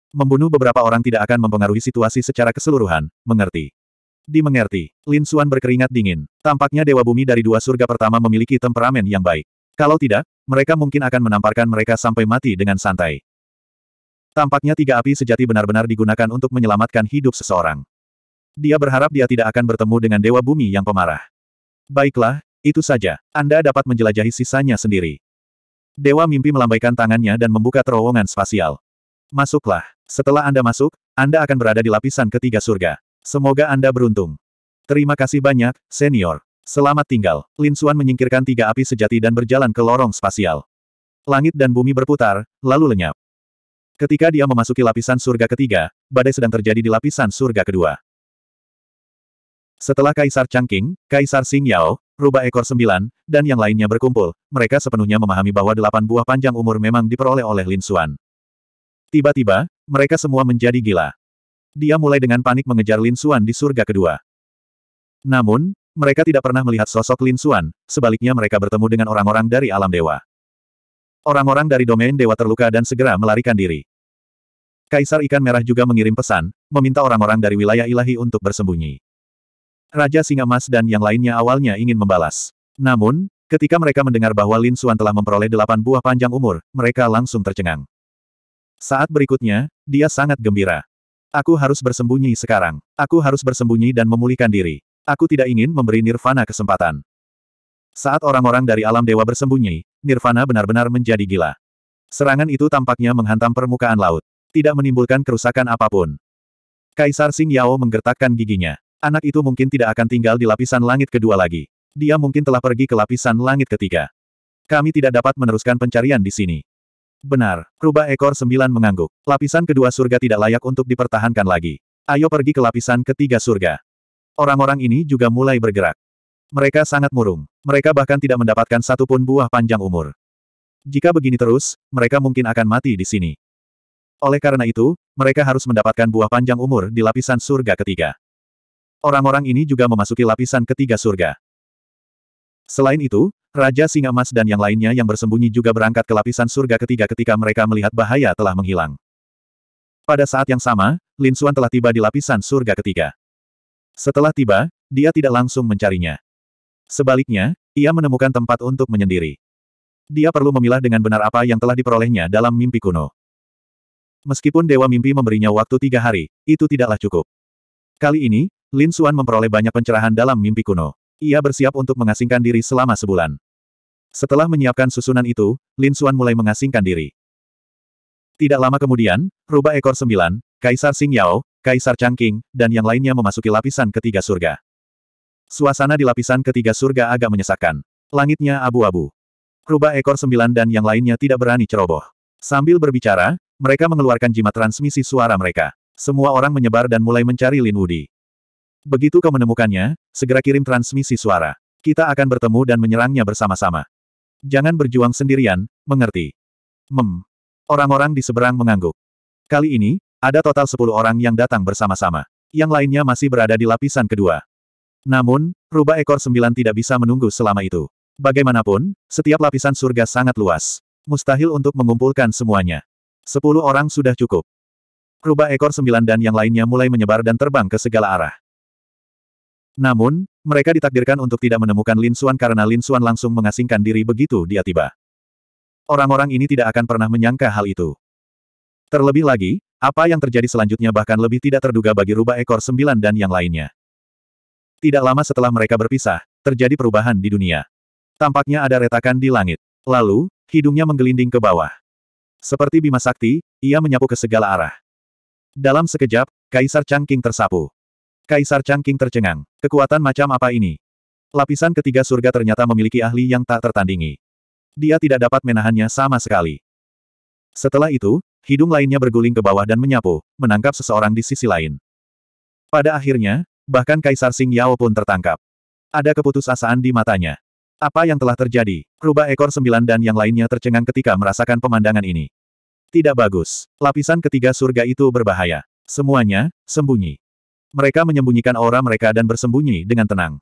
Membunuh beberapa orang tidak akan mempengaruhi situasi secara keseluruhan, mengerti. Dimengerti, Lin Suan berkeringat dingin. Tampaknya dewa bumi dari dua surga pertama memiliki temperamen yang baik. Kalau tidak, mereka mungkin akan menamparkan mereka sampai mati dengan santai. Tampaknya tiga api sejati benar-benar digunakan untuk menyelamatkan hidup seseorang. Dia berharap dia tidak akan bertemu dengan dewa bumi yang pemarah. Baiklah, itu saja, Anda dapat menjelajahi sisanya sendiri. Dewa mimpi melambaikan tangannya dan membuka terowongan spasial. Masuklah. Setelah Anda masuk, Anda akan berada di lapisan ketiga surga. Semoga Anda beruntung. Terima kasih banyak, senior. Selamat tinggal. Lin Xuan menyingkirkan tiga api sejati dan berjalan ke lorong spasial. Langit dan bumi berputar, lalu lenyap. Ketika dia memasuki lapisan surga ketiga, badai sedang terjadi di lapisan surga kedua. Setelah Kaisar Changqing, Kaisar Xing Yao, Rubah Ekor Sembilan, dan yang lainnya berkumpul, mereka sepenuhnya memahami bahwa delapan buah panjang umur memang diperoleh oleh Lin Xuan. Tiba-tiba, mereka semua menjadi gila. Dia mulai dengan panik mengejar Lin Xuan di surga kedua. Namun, mereka tidak pernah melihat sosok Lin Xuan, sebaliknya mereka bertemu dengan orang-orang dari alam dewa. Orang-orang dari domain dewa terluka dan segera melarikan diri. Kaisar Ikan Merah juga mengirim pesan, meminta orang-orang dari wilayah ilahi untuk bersembunyi. Raja Singa Mas dan yang lainnya awalnya ingin membalas. Namun, ketika mereka mendengar bahwa Lin Xuan telah memperoleh delapan buah panjang umur, mereka langsung tercengang. Saat berikutnya, dia sangat gembira. Aku harus bersembunyi sekarang. Aku harus bersembunyi dan memulihkan diri. Aku tidak ingin memberi Nirvana kesempatan. Saat orang-orang dari alam dewa bersembunyi, Nirvana benar-benar menjadi gila. Serangan itu tampaknya menghantam permukaan laut. Tidak menimbulkan kerusakan apapun. Kaisar Xing Yao menggertakkan giginya. Anak itu mungkin tidak akan tinggal di lapisan langit kedua lagi. Dia mungkin telah pergi ke lapisan langit ketiga. Kami tidak dapat meneruskan pencarian di sini. Benar, rubah ekor sembilan mengangguk. Lapisan kedua surga tidak layak untuk dipertahankan lagi. Ayo pergi ke lapisan ketiga surga. Orang-orang ini juga mulai bergerak. Mereka sangat murung. Mereka bahkan tidak mendapatkan satupun buah panjang umur. Jika begini terus, mereka mungkin akan mati di sini. Oleh karena itu, mereka harus mendapatkan buah panjang umur di lapisan surga ketiga. Orang-orang ini juga memasuki lapisan ketiga surga. Selain itu, Raja Singa Emas dan yang lainnya yang bersembunyi juga berangkat ke lapisan surga ketiga ketika mereka melihat bahaya telah menghilang. Pada saat yang sama, Lin Xuan telah tiba di lapisan surga ketiga. Setelah tiba, dia tidak langsung mencarinya. Sebaliknya, ia menemukan tempat untuk menyendiri. Dia perlu memilah dengan benar apa yang telah diperolehnya dalam mimpi kuno. Meskipun Dewa Mimpi memberinya waktu tiga hari, itu tidaklah cukup. Kali ini, Lin Xuan memperoleh banyak pencerahan dalam mimpi kuno. Ia bersiap untuk mengasingkan diri selama sebulan. Setelah menyiapkan susunan itu, Lin Xuan mulai mengasingkan diri. Tidak lama kemudian, rubah ekor sembilan, Kaisar Xing Yao, Kaisar Changqing, dan yang lainnya memasuki lapisan ketiga surga. Suasana di lapisan ketiga surga agak menyesakkan. Langitnya abu-abu. Rubah ekor sembilan dan yang lainnya tidak berani ceroboh. Sambil berbicara, mereka mengeluarkan jimat transmisi suara mereka. Semua orang menyebar dan mulai mencari Lin Wudi. Begitu kau menemukannya, segera kirim transmisi suara. Kita akan bertemu dan menyerangnya bersama-sama. Jangan berjuang sendirian, mengerti? Mem. Orang-orang di seberang mengangguk. Kali ini, ada total 10 orang yang datang bersama-sama. Yang lainnya masih berada di lapisan kedua. Namun, rubah ekor sembilan tidak bisa menunggu selama itu. Bagaimanapun, setiap lapisan surga sangat luas. Mustahil untuk mengumpulkan semuanya. Sepuluh orang sudah cukup. Rubah ekor sembilan dan yang lainnya mulai menyebar dan terbang ke segala arah. Namun, mereka ditakdirkan untuk tidak menemukan Lin Xuan karena Lin Xuan langsung mengasingkan diri begitu dia tiba. Orang-orang ini tidak akan pernah menyangka hal itu. Terlebih lagi, apa yang terjadi selanjutnya bahkan lebih tidak terduga bagi rubah ekor sembilan dan yang lainnya. Tidak lama setelah mereka berpisah, terjadi perubahan di dunia. Tampaknya ada retakan di langit. Lalu, hidungnya menggelinding ke bawah. Seperti Bima Sakti, ia menyapu ke segala arah. Dalam sekejap, Kaisar Changqing tersapu. Kaisar Changqing tercengang. Kekuatan macam apa ini? Lapisan ketiga surga ternyata memiliki ahli yang tak tertandingi. Dia tidak dapat menahannya sama sekali. Setelah itu, hidung lainnya berguling ke bawah dan menyapu, menangkap seseorang di sisi lain. Pada akhirnya, bahkan Kaisar Sing Yao pun tertangkap. Ada keputusasaan di matanya. Apa yang telah terjadi? Rubah ekor sembilan dan yang lainnya tercengang ketika merasakan pemandangan ini. Tidak bagus. Lapisan ketiga surga itu berbahaya. Semuanya, sembunyi. Mereka menyembunyikan aura mereka dan bersembunyi dengan tenang.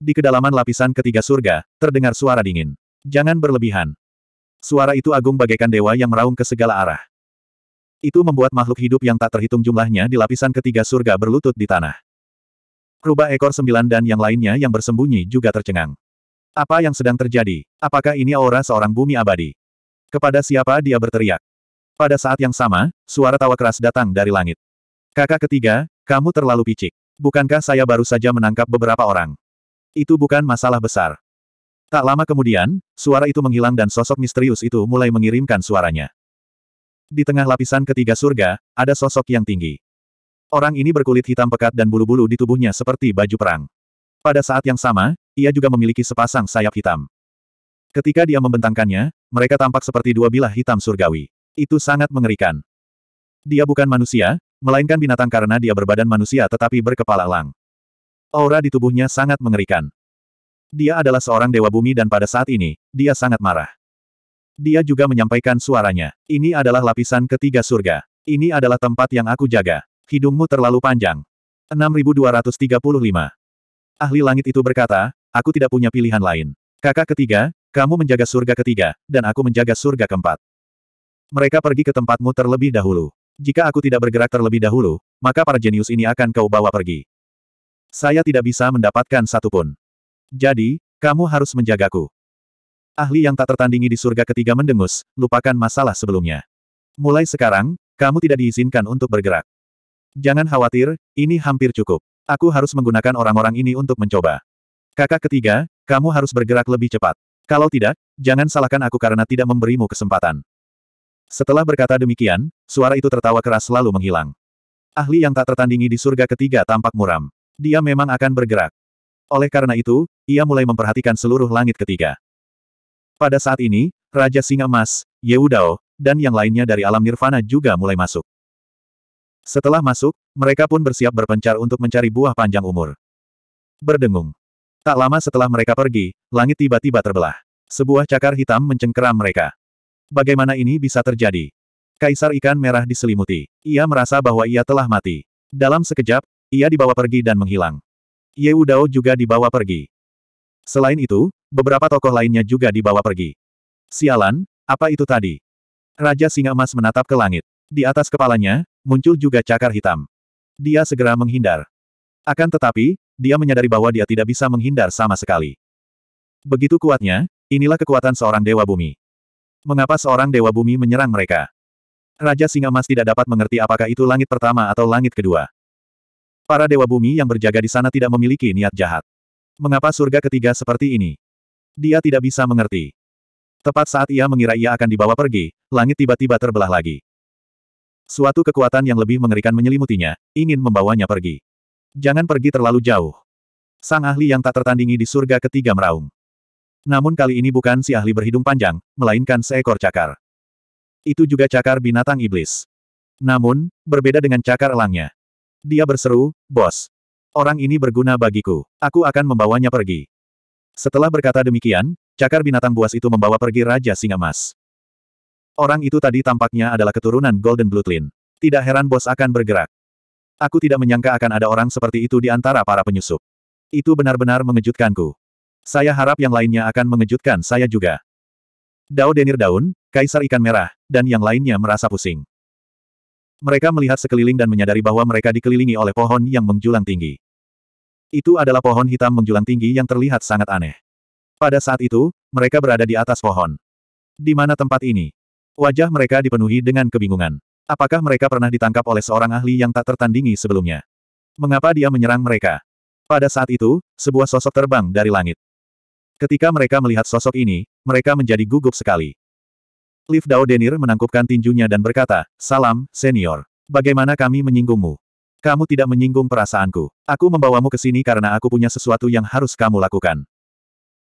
Di kedalaman lapisan ketiga surga, terdengar suara dingin. Jangan berlebihan. Suara itu agung bagaikan dewa yang meraung ke segala arah. Itu membuat makhluk hidup yang tak terhitung jumlahnya di lapisan ketiga surga berlutut di tanah. Rubah ekor sembilan dan yang lainnya yang bersembunyi juga tercengang. Apa yang sedang terjadi? Apakah ini aura seorang bumi abadi? Kepada siapa dia berteriak? Pada saat yang sama, suara tawa keras datang dari langit. Kakak ketiga, kamu terlalu picik. Bukankah saya baru saja menangkap beberapa orang? Itu bukan masalah besar. Tak lama kemudian, suara itu menghilang dan sosok misterius itu mulai mengirimkan suaranya. Di tengah lapisan ketiga surga, ada sosok yang tinggi. Orang ini berkulit hitam pekat dan bulu-bulu di tubuhnya seperti baju perang. Pada saat yang sama, ia juga memiliki sepasang sayap hitam. Ketika dia membentangkannya, mereka tampak seperti dua bilah hitam surgawi. Itu sangat mengerikan. Dia bukan manusia, Melainkan binatang karena dia berbadan manusia tetapi berkepala elang. Aura di tubuhnya sangat mengerikan. Dia adalah seorang dewa bumi dan pada saat ini, dia sangat marah. Dia juga menyampaikan suaranya. Ini adalah lapisan ketiga surga. Ini adalah tempat yang aku jaga. Hidungmu terlalu panjang. 6235. Ahli langit itu berkata, aku tidak punya pilihan lain. Kakak ketiga, kamu menjaga surga ketiga, dan aku menjaga surga keempat. Mereka pergi ke tempatmu terlebih dahulu. Jika aku tidak bergerak terlebih dahulu, maka para jenius ini akan kau bawa pergi. Saya tidak bisa mendapatkan satupun. Jadi, kamu harus menjagaku. Ahli yang tak tertandingi di surga ketiga mendengus, lupakan masalah sebelumnya. Mulai sekarang, kamu tidak diizinkan untuk bergerak. Jangan khawatir, ini hampir cukup. Aku harus menggunakan orang-orang ini untuk mencoba. Kakak ketiga, kamu harus bergerak lebih cepat. Kalau tidak, jangan salahkan aku karena tidak memberimu kesempatan. Setelah berkata demikian, suara itu tertawa keras lalu menghilang. Ahli yang tak tertandingi di surga ketiga tampak muram. Dia memang akan bergerak. Oleh karena itu, ia mulai memperhatikan seluruh langit ketiga. Pada saat ini, Raja Singa Emas, Yeudao, dan yang lainnya dari alam nirvana juga mulai masuk. Setelah masuk, mereka pun bersiap berpencar untuk mencari buah panjang umur. Berdengung. Tak lama setelah mereka pergi, langit tiba-tiba terbelah. Sebuah cakar hitam mencengkeram mereka. Bagaimana ini bisa terjadi? Kaisar ikan merah diselimuti. Ia merasa bahwa ia telah mati. Dalam sekejap, ia dibawa pergi dan menghilang. Ye Udao juga dibawa pergi. Selain itu, beberapa tokoh lainnya juga dibawa pergi. Sialan, apa itu tadi? Raja Singa Emas menatap ke langit. Di atas kepalanya, muncul juga cakar hitam. Dia segera menghindar. Akan tetapi, dia menyadari bahwa dia tidak bisa menghindar sama sekali. Begitu kuatnya, inilah kekuatan seorang dewa bumi. Mengapa seorang dewa bumi menyerang mereka? Raja Singa Mas tidak dapat mengerti apakah itu langit pertama atau langit kedua. Para dewa bumi yang berjaga di sana tidak memiliki niat jahat. Mengapa surga ketiga seperti ini? Dia tidak bisa mengerti. Tepat saat ia mengira ia akan dibawa pergi, langit tiba-tiba terbelah lagi. Suatu kekuatan yang lebih mengerikan menyelimutinya, ingin membawanya pergi. Jangan pergi terlalu jauh. Sang ahli yang tak tertandingi di surga ketiga meraung. Namun kali ini bukan si ahli berhidung panjang, melainkan seekor cakar. Itu juga cakar binatang iblis. Namun, berbeda dengan cakar elangnya. Dia berseru, Bos. Orang ini berguna bagiku. Aku akan membawanya pergi. Setelah berkata demikian, cakar binatang buas itu membawa pergi Raja Singa Mas. Orang itu tadi tampaknya adalah keturunan Golden Bloodline. Tidak heran bos akan bergerak. Aku tidak menyangka akan ada orang seperti itu di antara para penyusup. Itu benar-benar mengejutkanku. Saya harap yang lainnya akan mengejutkan saya juga. Dao Denir Daun, Kaisar Ikan Merah, dan yang lainnya merasa pusing. Mereka melihat sekeliling dan menyadari bahwa mereka dikelilingi oleh pohon yang menjulang tinggi. Itu adalah pohon hitam menjulang tinggi yang terlihat sangat aneh. Pada saat itu, mereka berada di atas pohon. Di mana tempat ini? Wajah mereka dipenuhi dengan kebingungan. Apakah mereka pernah ditangkap oleh seorang ahli yang tak tertandingi sebelumnya? Mengapa dia menyerang mereka? Pada saat itu, sebuah sosok terbang dari langit. Ketika mereka melihat sosok ini, mereka menjadi gugup sekali. Liv Dao Denir menangkupkan tinjunya dan berkata, Salam, senior. Bagaimana kami menyinggungmu? Kamu tidak menyinggung perasaanku. Aku membawamu ke sini karena aku punya sesuatu yang harus kamu lakukan.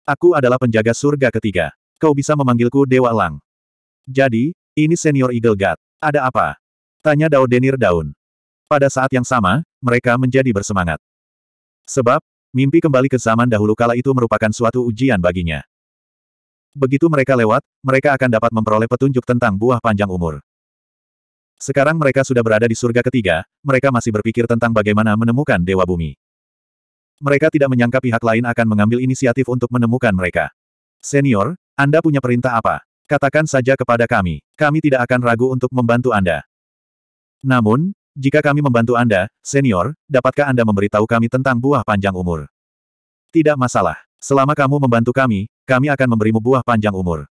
Aku adalah penjaga surga ketiga. Kau bisa memanggilku Dewa Lang. Jadi, ini senior Eagle God. Ada apa? Tanya Dao Denir Daun. Pada saat yang sama, mereka menjadi bersemangat. Sebab, Mimpi kembali ke zaman dahulu kala itu merupakan suatu ujian baginya. Begitu mereka lewat, mereka akan dapat memperoleh petunjuk tentang buah panjang umur. Sekarang mereka sudah berada di surga ketiga, mereka masih berpikir tentang bagaimana menemukan Dewa Bumi. Mereka tidak menyangka pihak lain akan mengambil inisiatif untuk menemukan mereka. Senior, Anda punya perintah apa? Katakan saja kepada kami, kami tidak akan ragu untuk membantu Anda. Namun, jika kami membantu Anda, senior, dapatkah Anda memberitahu kami tentang buah panjang umur? Tidak masalah. Selama kamu membantu kami, kami akan memberimu buah panjang umur.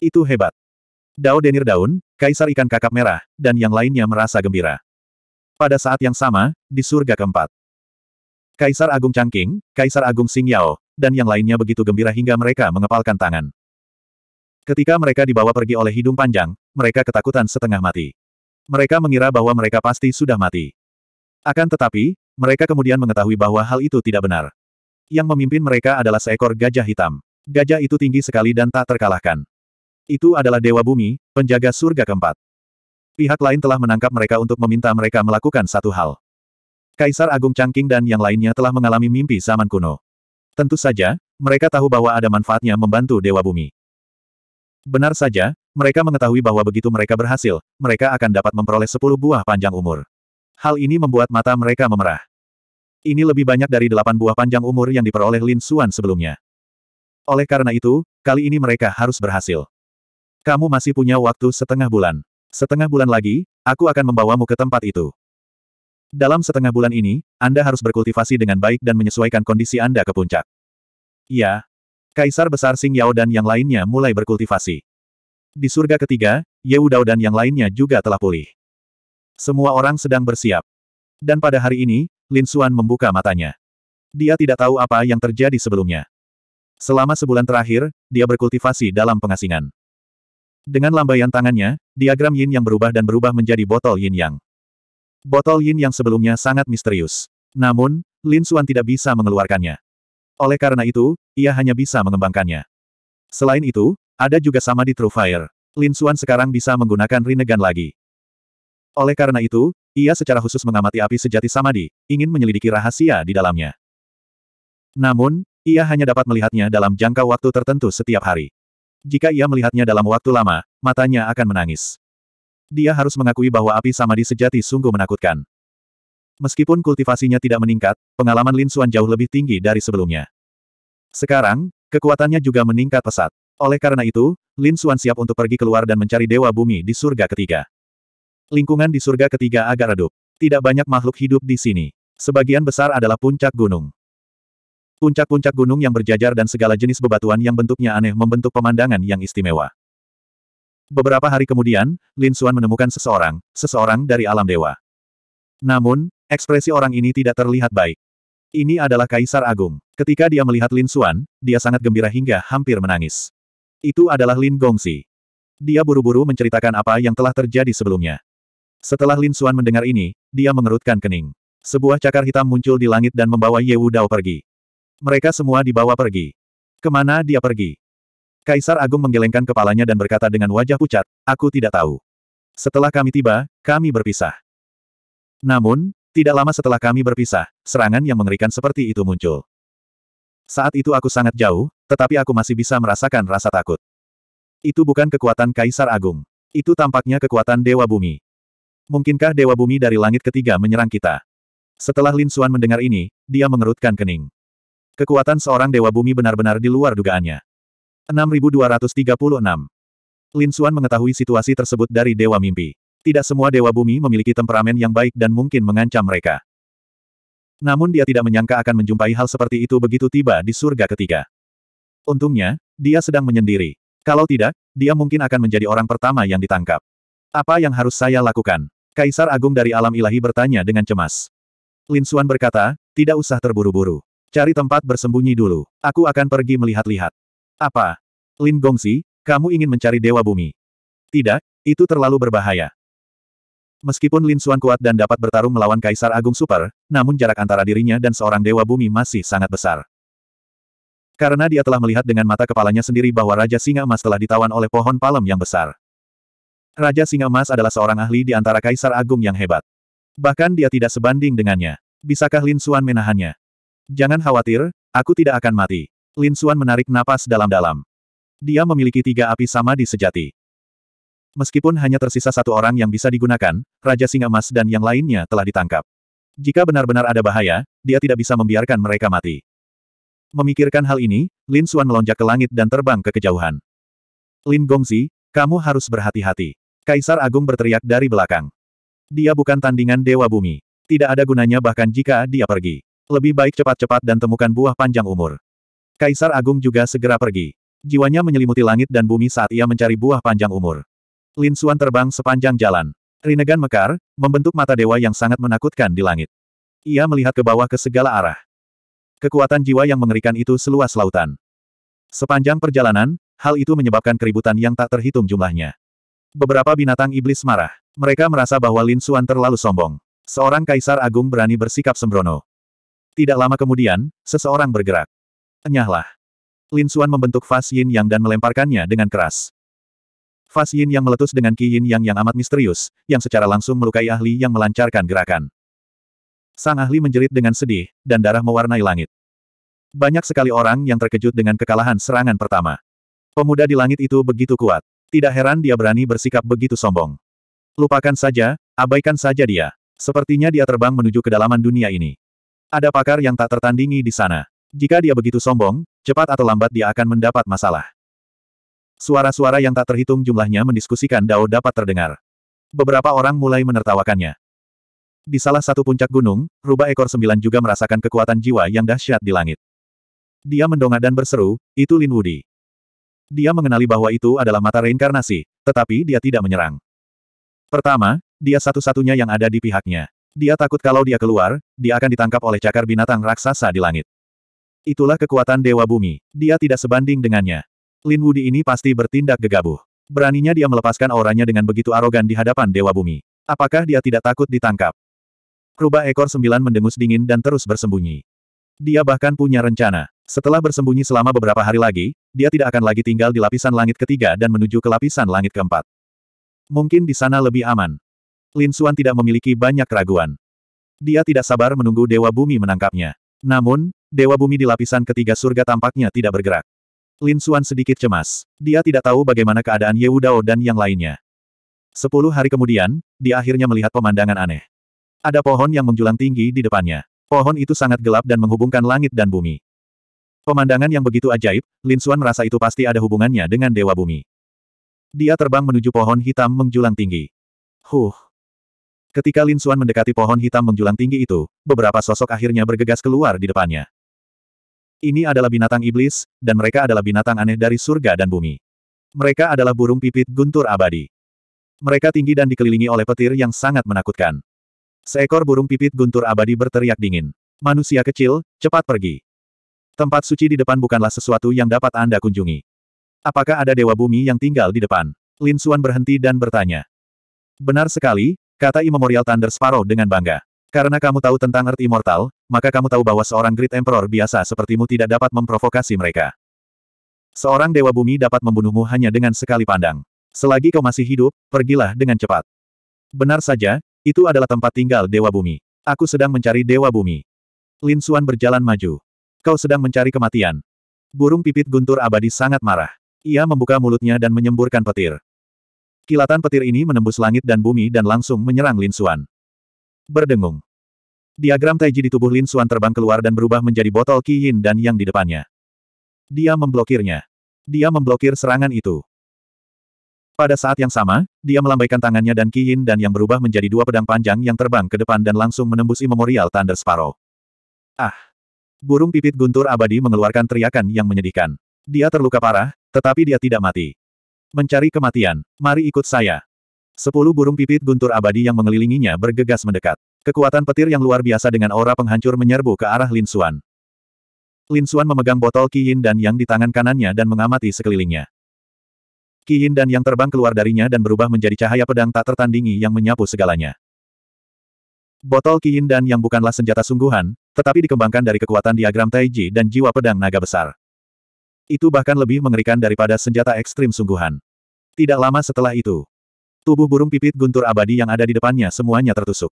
Itu hebat. Dao Denir Daun, Kaisar Ikan Kakap Merah, dan yang lainnya merasa gembira. Pada saat yang sama, di surga keempat. Kaisar Agung Changqing, Kaisar Agung Xing Yao, dan yang lainnya begitu gembira hingga mereka mengepalkan tangan. Ketika mereka dibawa pergi oleh hidung panjang, mereka ketakutan setengah mati. Mereka mengira bahwa mereka pasti sudah mati. Akan tetapi, mereka kemudian mengetahui bahwa hal itu tidak benar. Yang memimpin mereka adalah seekor gajah hitam. Gajah itu tinggi sekali dan tak terkalahkan. Itu adalah Dewa Bumi, penjaga surga keempat. Pihak lain telah menangkap mereka untuk meminta mereka melakukan satu hal. Kaisar Agung Changqing dan yang lainnya telah mengalami mimpi zaman kuno. Tentu saja, mereka tahu bahwa ada manfaatnya membantu Dewa Bumi. Benar saja, mereka mengetahui bahwa begitu mereka berhasil, mereka akan dapat memperoleh sepuluh buah panjang umur. Hal ini membuat mata mereka memerah. Ini lebih banyak dari delapan buah panjang umur yang diperoleh Lin Suan sebelumnya. Oleh karena itu, kali ini mereka harus berhasil. Kamu masih punya waktu setengah bulan. Setengah bulan lagi, aku akan membawamu ke tempat itu. Dalam setengah bulan ini, Anda harus berkultivasi dengan baik dan menyesuaikan kondisi Anda ke puncak. Ya. Kaisar Besar Sing Yao dan yang lainnya mulai berkultivasi. Di surga ketiga, Ye Yehudao dan yang lainnya juga telah pulih. Semua orang sedang bersiap. Dan pada hari ini, Lin Xuan membuka matanya. Dia tidak tahu apa yang terjadi sebelumnya. Selama sebulan terakhir, dia berkultivasi dalam pengasingan. Dengan lambaian tangannya, diagram yin yang berubah dan berubah menjadi botol yin yang. Botol yin yang sebelumnya sangat misterius. Namun, Lin Xuan tidak bisa mengeluarkannya. Oleh karena itu, ia hanya bisa mengembangkannya. Selain itu, ada juga sama di True Fire. Lin Xuan sekarang bisa menggunakan Rinnegan lagi. Oleh karena itu, ia secara khusus mengamati api sejati Samadi, ingin menyelidiki rahasia di dalamnya. Namun, ia hanya dapat melihatnya dalam jangka waktu tertentu setiap hari. Jika ia melihatnya dalam waktu lama, matanya akan menangis. Dia harus mengakui bahwa api Samadi sejati sungguh menakutkan. Meskipun kultivasinya tidak meningkat, pengalaman Lin Xuan jauh lebih tinggi dari sebelumnya. Sekarang, Kekuatannya juga meningkat pesat. Oleh karena itu, Lin Xuan siap untuk pergi keluar dan mencari Dewa Bumi di surga ketiga. Lingkungan di surga ketiga agak redup. Tidak banyak makhluk hidup di sini. Sebagian besar adalah puncak gunung. Puncak-puncak gunung yang berjajar dan segala jenis bebatuan yang bentuknya aneh membentuk pemandangan yang istimewa. Beberapa hari kemudian, Lin Xuan menemukan seseorang, seseorang dari alam dewa. Namun, ekspresi orang ini tidak terlihat baik. Ini adalah Kaisar Agung. Ketika dia melihat Lin Xuan, dia sangat gembira hingga hampir menangis. Itu adalah Lin Gongxi. Dia buru-buru menceritakan apa yang telah terjadi sebelumnya. Setelah Lin Xuan mendengar ini, dia mengerutkan kening. Sebuah cakar hitam muncul di langit dan membawa Ye Wu Dao pergi. Mereka semua dibawa pergi. Kemana dia pergi? Kaisar Agung menggelengkan kepalanya dan berkata dengan wajah pucat, aku tidak tahu. Setelah kami tiba, kami berpisah. Namun, tidak lama setelah kami berpisah, serangan yang mengerikan seperti itu muncul. Saat itu aku sangat jauh, tetapi aku masih bisa merasakan rasa takut. Itu bukan kekuatan Kaisar Agung. Itu tampaknya kekuatan Dewa Bumi. Mungkinkah Dewa Bumi dari langit ketiga menyerang kita? Setelah Lin Xuan mendengar ini, dia mengerutkan kening. Kekuatan seorang Dewa Bumi benar-benar di luar dugaannya. 6236. Lin Xuan mengetahui situasi tersebut dari Dewa Mimpi. Tidak semua dewa bumi memiliki temperamen yang baik dan mungkin mengancam mereka. Namun dia tidak menyangka akan menjumpai hal seperti itu begitu tiba di surga ketiga. Untungnya, dia sedang menyendiri. Kalau tidak, dia mungkin akan menjadi orang pertama yang ditangkap. Apa yang harus saya lakukan? Kaisar Agung dari Alam Ilahi bertanya dengan cemas. Lin Xuan berkata, tidak usah terburu-buru. Cari tempat bersembunyi dulu. Aku akan pergi melihat-lihat. Apa? Lin Gongsi, kamu ingin mencari Dewa Bumi? Tidak, itu terlalu berbahaya. Meskipun Lin Suan kuat dan dapat bertarung melawan Kaisar Agung Super, namun jarak antara dirinya dan seorang Dewa Bumi masih sangat besar. Karena dia telah melihat dengan mata kepalanya sendiri bahwa Raja Singa Emas telah ditawan oleh pohon palem yang besar. Raja Singa Emas adalah seorang ahli di antara Kaisar Agung yang hebat. Bahkan dia tidak sebanding dengannya. Bisakah Lin Suan menahannya? Jangan khawatir, aku tidak akan mati. Lin Suan menarik napas dalam-dalam. Dia memiliki tiga api sama di sejati. Meskipun hanya tersisa satu orang yang bisa digunakan, Raja Singa Emas dan yang lainnya telah ditangkap. Jika benar-benar ada bahaya, dia tidak bisa membiarkan mereka mati. Memikirkan hal ini, Lin Xuan melonjak ke langit dan terbang ke kejauhan. Lin Gongzi, kamu harus berhati-hati. Kaisar Agung berteriak dari belakang. Dia bukan tandingan Dewa Bumi. Tidak ada gunanya bahkan jika dia pergi. Lebih baik cepat-cepat dan temukan buah panjang umur. Kaisar Agung juga segera pergi. Jiwanya menyelimuti langit dan bumi saat ia mencari buah panjang umur. Lin Suan terbang sepanjang jalan. Rinnegan mekar, membentuk mata dewa yang sangat menakutkan di langit. Ia melihat ke bawah ke segala arah. Kekuatan jiwa yang mengerikan itu seluas lautan. Sepanjang perjalanan, hal itu menyebabkan keributan yang tak terhitung jumlahnya. Beberapa binatang iblis marah. Mereka merasa bahwa Lin Suan terlalu sombong. Seorang kaisar agung berani bersikap sembrono. Tidak lama kemudian, seseorang bergerak. Enyahlah. Lin Suan membentuk Fas Yin Yang dan melemparkannya dengan keras. Fas Yin yang meletus dengan Qi Yin yang yang amat misterius, yang secara langsung melukai ahli yang melancarkan gerakan. Sang ahli menjerit dengan sedih, dan darah mewarnai langit. Banyak sekali orang yang terkejut dengan kekalahan serangan pertama. Pemuda di langit itu begitu kuat. Tidak heran dia berani bersikap begitu sombong. Lupakan saja, abaikan saja dia. Sepertinya dia terbang menuju kedalaman dunia ini. Ada pakar yang tak tertandingi di sana. Jika dia begitu sombong, cepat atau lambat dia akan mendapat masalah. Suara-suara yang tak terhitung jumlahnya mendiskusikan Dao dapat terdengar. Beberapa orang mulai menertawakannya. Di salah satu puncak gunung, rubah ekor sembilan juga merasakan kekuatan jiwa yang dahsyat di langit. Dia mendongak dan berseru, itu Lin Wudi. Dia mengenali bahwa itu adalah mata reinkarnasi, tetapi dia tidak menyerang. Pertama, dia satu-satunya yang ada di pihaknya. Dia takut kalau dia keluar, dia akan ditangkap oleh cakar binatang raksasa di langit. Itulah kekuatan Dewa Bumi. Dia tidak sebanding dengannya. Lin Wudi ini pasti bertindak gegabah. Beraninya dia melepaskan auranya dengan begitu arogan di hadapan Dewa Bumi. Apakah dia tidak takut ditangkap? Rubah ekor sembilan mendengus dingin dan terus bersembunyi. Dia bahkan punya rencana. Setelah bersembunyi selama beberapa hari lagi, dia tidak akan lagi tinggal di lapisan langit ketiga dan menuju ke lapisan langit keempat. Mungkin di sana lebih aman. Lin Xuan tidak memiliki banyak keraguan. Dia tidak sabar menunggu Dewa Bumi menangkapnya. Namun, Dewa Bumi di lapisan ketiga surga tampaknya tidak bergerak. Lin Xuan sedikit cemas. Dia tidak tahu bagaimana keadaan Ye Wudao dan yang lainnya. Sepuluh hari kemudian, dia akhirnya melihat pemandangan aneh. Ada pohon yang menjulang tinggi di depannya. Pohon itu sangat gelap dan menghubungkan langit dan bumi. Pemandangan yang begitu ajaib, Lin Xuan merasa itu pasti ada hubungannya dengan Dewa Bumi. Dia terbang menuju pohon hitam menjulang tinggi. Huh, Ketika Lin Xuan mendekati pohon hitam menjulang tinggi itu, beberapa sosok akhirnya bergegas keluar di depannya. Ini adalah binatang iblis, dan mereka adalah binatang aneh dari surga dan bumi. Mereka adalah burung pipit guntur abadi. Mereka tinggi dan dikelilingi oleh petir yang sangat menakutkan. Seekor burung pipit guntur abadi berteriak dingin. Manusia kecil, cepat pergi. Tempat suci di depan bukanlah sesuatu yang dapat Anda kunjungi. Apakah ada dewa bumi yang tinggal di depan? Lin Suan berhenti dan bertanya. Benar sekali, kata Immemorial Thunder Sparrow dengan bangga. Karena kamu tahu tentang Earth Immortal, maka kamu tahu bahwa seorang Great Emperor biasa sepertimu tidak dapat memprovokasi mereka. Seorang Dewa Bumi dapat membunuhmu hanya dengan sekali pandang. Selagi kau masih hidup, pergilah dengan cepat. Benar saja, itu adalah tempat tinggal Dewa Bumi. Aku sedang mencari Dewa Bumi. Lin Xuan berjalan maju. Kau sedang mencari kematian. Burung pipit guntur abadi sangat marah. Ia membuka mulutnya dan menyemburkan petir. Kilatan petir ini menembus langit dan bumi dan langsung menyerang Lin Xuan. Berdengung. Diagram Taiji di tubuh Lin Xuan terbang keluar dan berubah menjadi botol Qi Yin dan Yang di depannya. Dia memblokirnya. Dia memblokir serangan itu. Pada saat yang sama, dia melambaikan tangannya dan Qi Yin dan Yang berubah menjadi dua pedang panjang yang terbang ke depan dan langsung menembus Immemorial Thunder Sparrow. Ah! Burung pipit guntur abadi mengeluarkan teriakan yang menyedihkan. Dia terluka parah, tetapi dia tidak mati. Mencari kematian, mari ikut saya. Sepuluh burung pipit guntur abadi yang mengelilinginya bergegas mendekat. Kekuatan petir yang luar biasa dengan aura penghancur menyerbu ke arah Lin Xuan. Lin Xuan memegang botol Yin dan Yang di tangan kanannya dan mengamati sekelilingnya. Yin dan Yang terbang keluar darinya dan berubah menjadi cahaya pedang tak tertandingi yang menyapu segalanya. Botol Yin dan Yang bukanlah senjata sungguhan, tetapi dikembangkan dari kekuatan diagram Taiji dan jiwa pedang naga besar. Itu bahkan lebih mengerikan daripada senjata ekstrim sungguhan. Tidak lama setelah itu, Tubuh burung pipit guntur abadi yang ada di depannya semuanya tertusuk.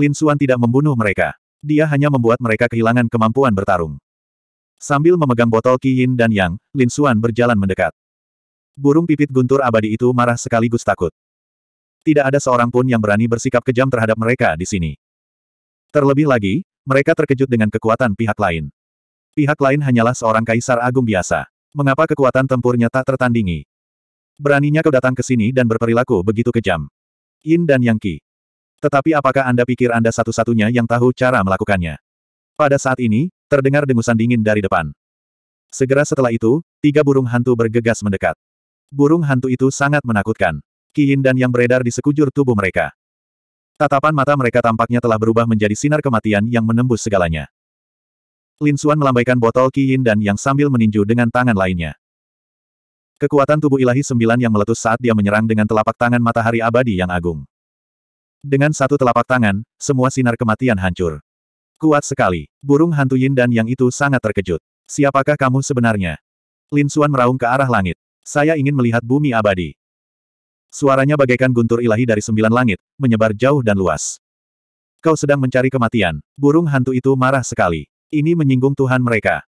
Lin Xuan tidak membunuh mereka. Dia hanya membuat mereka kehilangan kemampuan bertarung. Sambil memegang botol Qi Yin dan Yang, Lin Xuan berjalan mendekat. Burung pipit guntur abadi itu marah sekaligus takut. Tidak ada seorang pun yang berani bersikap kejam terhadap mereka di sini. Terlebih lagi, mereka terkejut dengan kekuatan pihak lain. Pihak lain hanyalah seorang kaisar agung biasa. Mengapa kekuatan tempurnya tak tertandingi? Beraninya kau datang ke sini dan berperilaku begitu kejam. Yin dan Yang Qi. Tetapi apakah Anda pikir Anda satu-satunya yang tahu cara melakukannya? Pada saat ini, terdengar dengusan dingin dari depan. Segera setelah itu, tiga burung hantu bergegas mendekat. Burung hantu itu sangat menakutkan. Qi Yin dan yang beredar di sekujur tubuh mereka. Tatapan mata mereka tampaknya telah berubah menjadi sinar kematian yang menembus segalanya. Lin Suan melambaikan botol Qi Yin dan yang sambil meninju dengan tangan lainnya. Kekuatan tubuh ilahi sembilan yang meletus saat dia menyerang dengan telapak tangan matahari abadi yang agung. Dengan satu telapak tangan, semua sinar kematian hancur. Kuat sekali. Burung hantu Yin dan Yang itu sangat terkejut. Siapakah kamu sebenarnya? Lin Xuan meraung ke arah langit. Saya ingin melihat bumi abadi. Suaranya bagaikan guntur ilahi dari sembilan langit, menyebar jauh dan luas. Kau sedang mencari kematian. Burung hantu itu marah sekali. Ini menyinggung Tuhan mereka.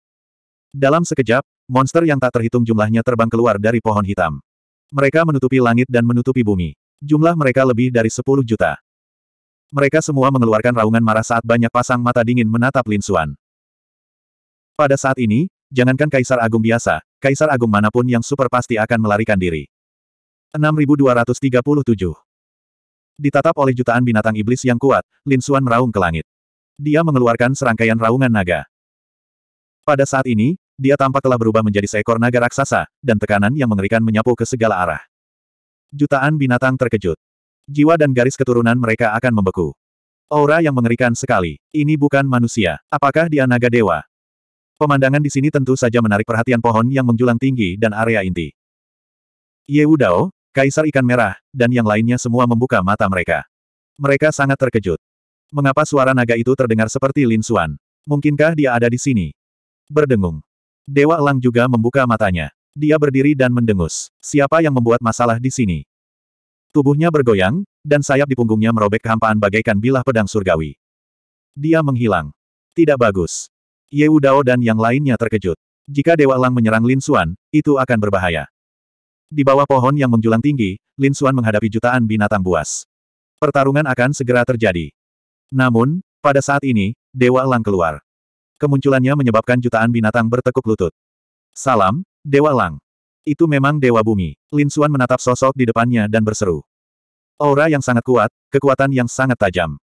Dalam sekejap, Monster yang tak terhitung jumlahnya terbang keluar dari pohon hitam. Mereka menutupi langit dan menutupi bumi. Jumlah mereka lebih dari 10 juta. Mereka semua mengeluarkan raungan marah saat banyak pasang mata dingin menatap Lin Xuan. Pada saat ini, jangankan Kaisar Agung biasa, Kaisar Agung manapun yang super pasti akan melarikan diri. 6237 Ditatap oleh jutaan binatang iblis yang kuat, Lin Xuan meraung ke langit. Dia mengeluarkan serangkaian raungan naga. Pada saat ini, dia tampak telah berubah menjadi seekor naga raksasa, dan tekanan yang mengerikan menyapu ke segala arah. Jutaan binatang terkejut. Jiwa dan garis keturunan mereka akan membeku. Aura yang mengerikan sekali. Ini bukan manusia. Apakah dia naga dewa? Pemandangan di sini tentu saja menarik perhatian pohon yang menjulang tinggi dan area inti. Yeudao, Kaisar Ikan Merah, dan yang lainnya semua membuka mata mereka. Mereka sangat terkejut. Mengapa suara naga itu terdengar seperti Lin Suan? Mungkinkah dia ada di sini? Berdengung. Dewa Elang juga membuka matanya. Dia berdiri dan mendengus. Siapa yang membuat masalah di sini? Tubuhnya bergoyang, dan sayap di punggungnya merobek kehampaan bagaikan bilah pedang surgawi. Dia menghilang. Tidak bagus. Ye Dao dan yang lainnya terkejut. Jika Dewa Elang menyerang Lin Xuan, itu akan berbahaya. Di bawah pohon yang menjulang tinggi, Lin Xuan menghadapi jutaan binatang buas. Pertarungan akan segera terjadi. Namun, pada saat ini, Dewa Elang keluar. Kemunculannya menyebabkan jutaan binatang bertekuk lutut. Salam, Dewa Lang. Itu memang Dewa Bumi. Lin Xuan menatap sosok di depannya dan berseru. Aura yang sangat kuat, kekuatan yang sangat tajam.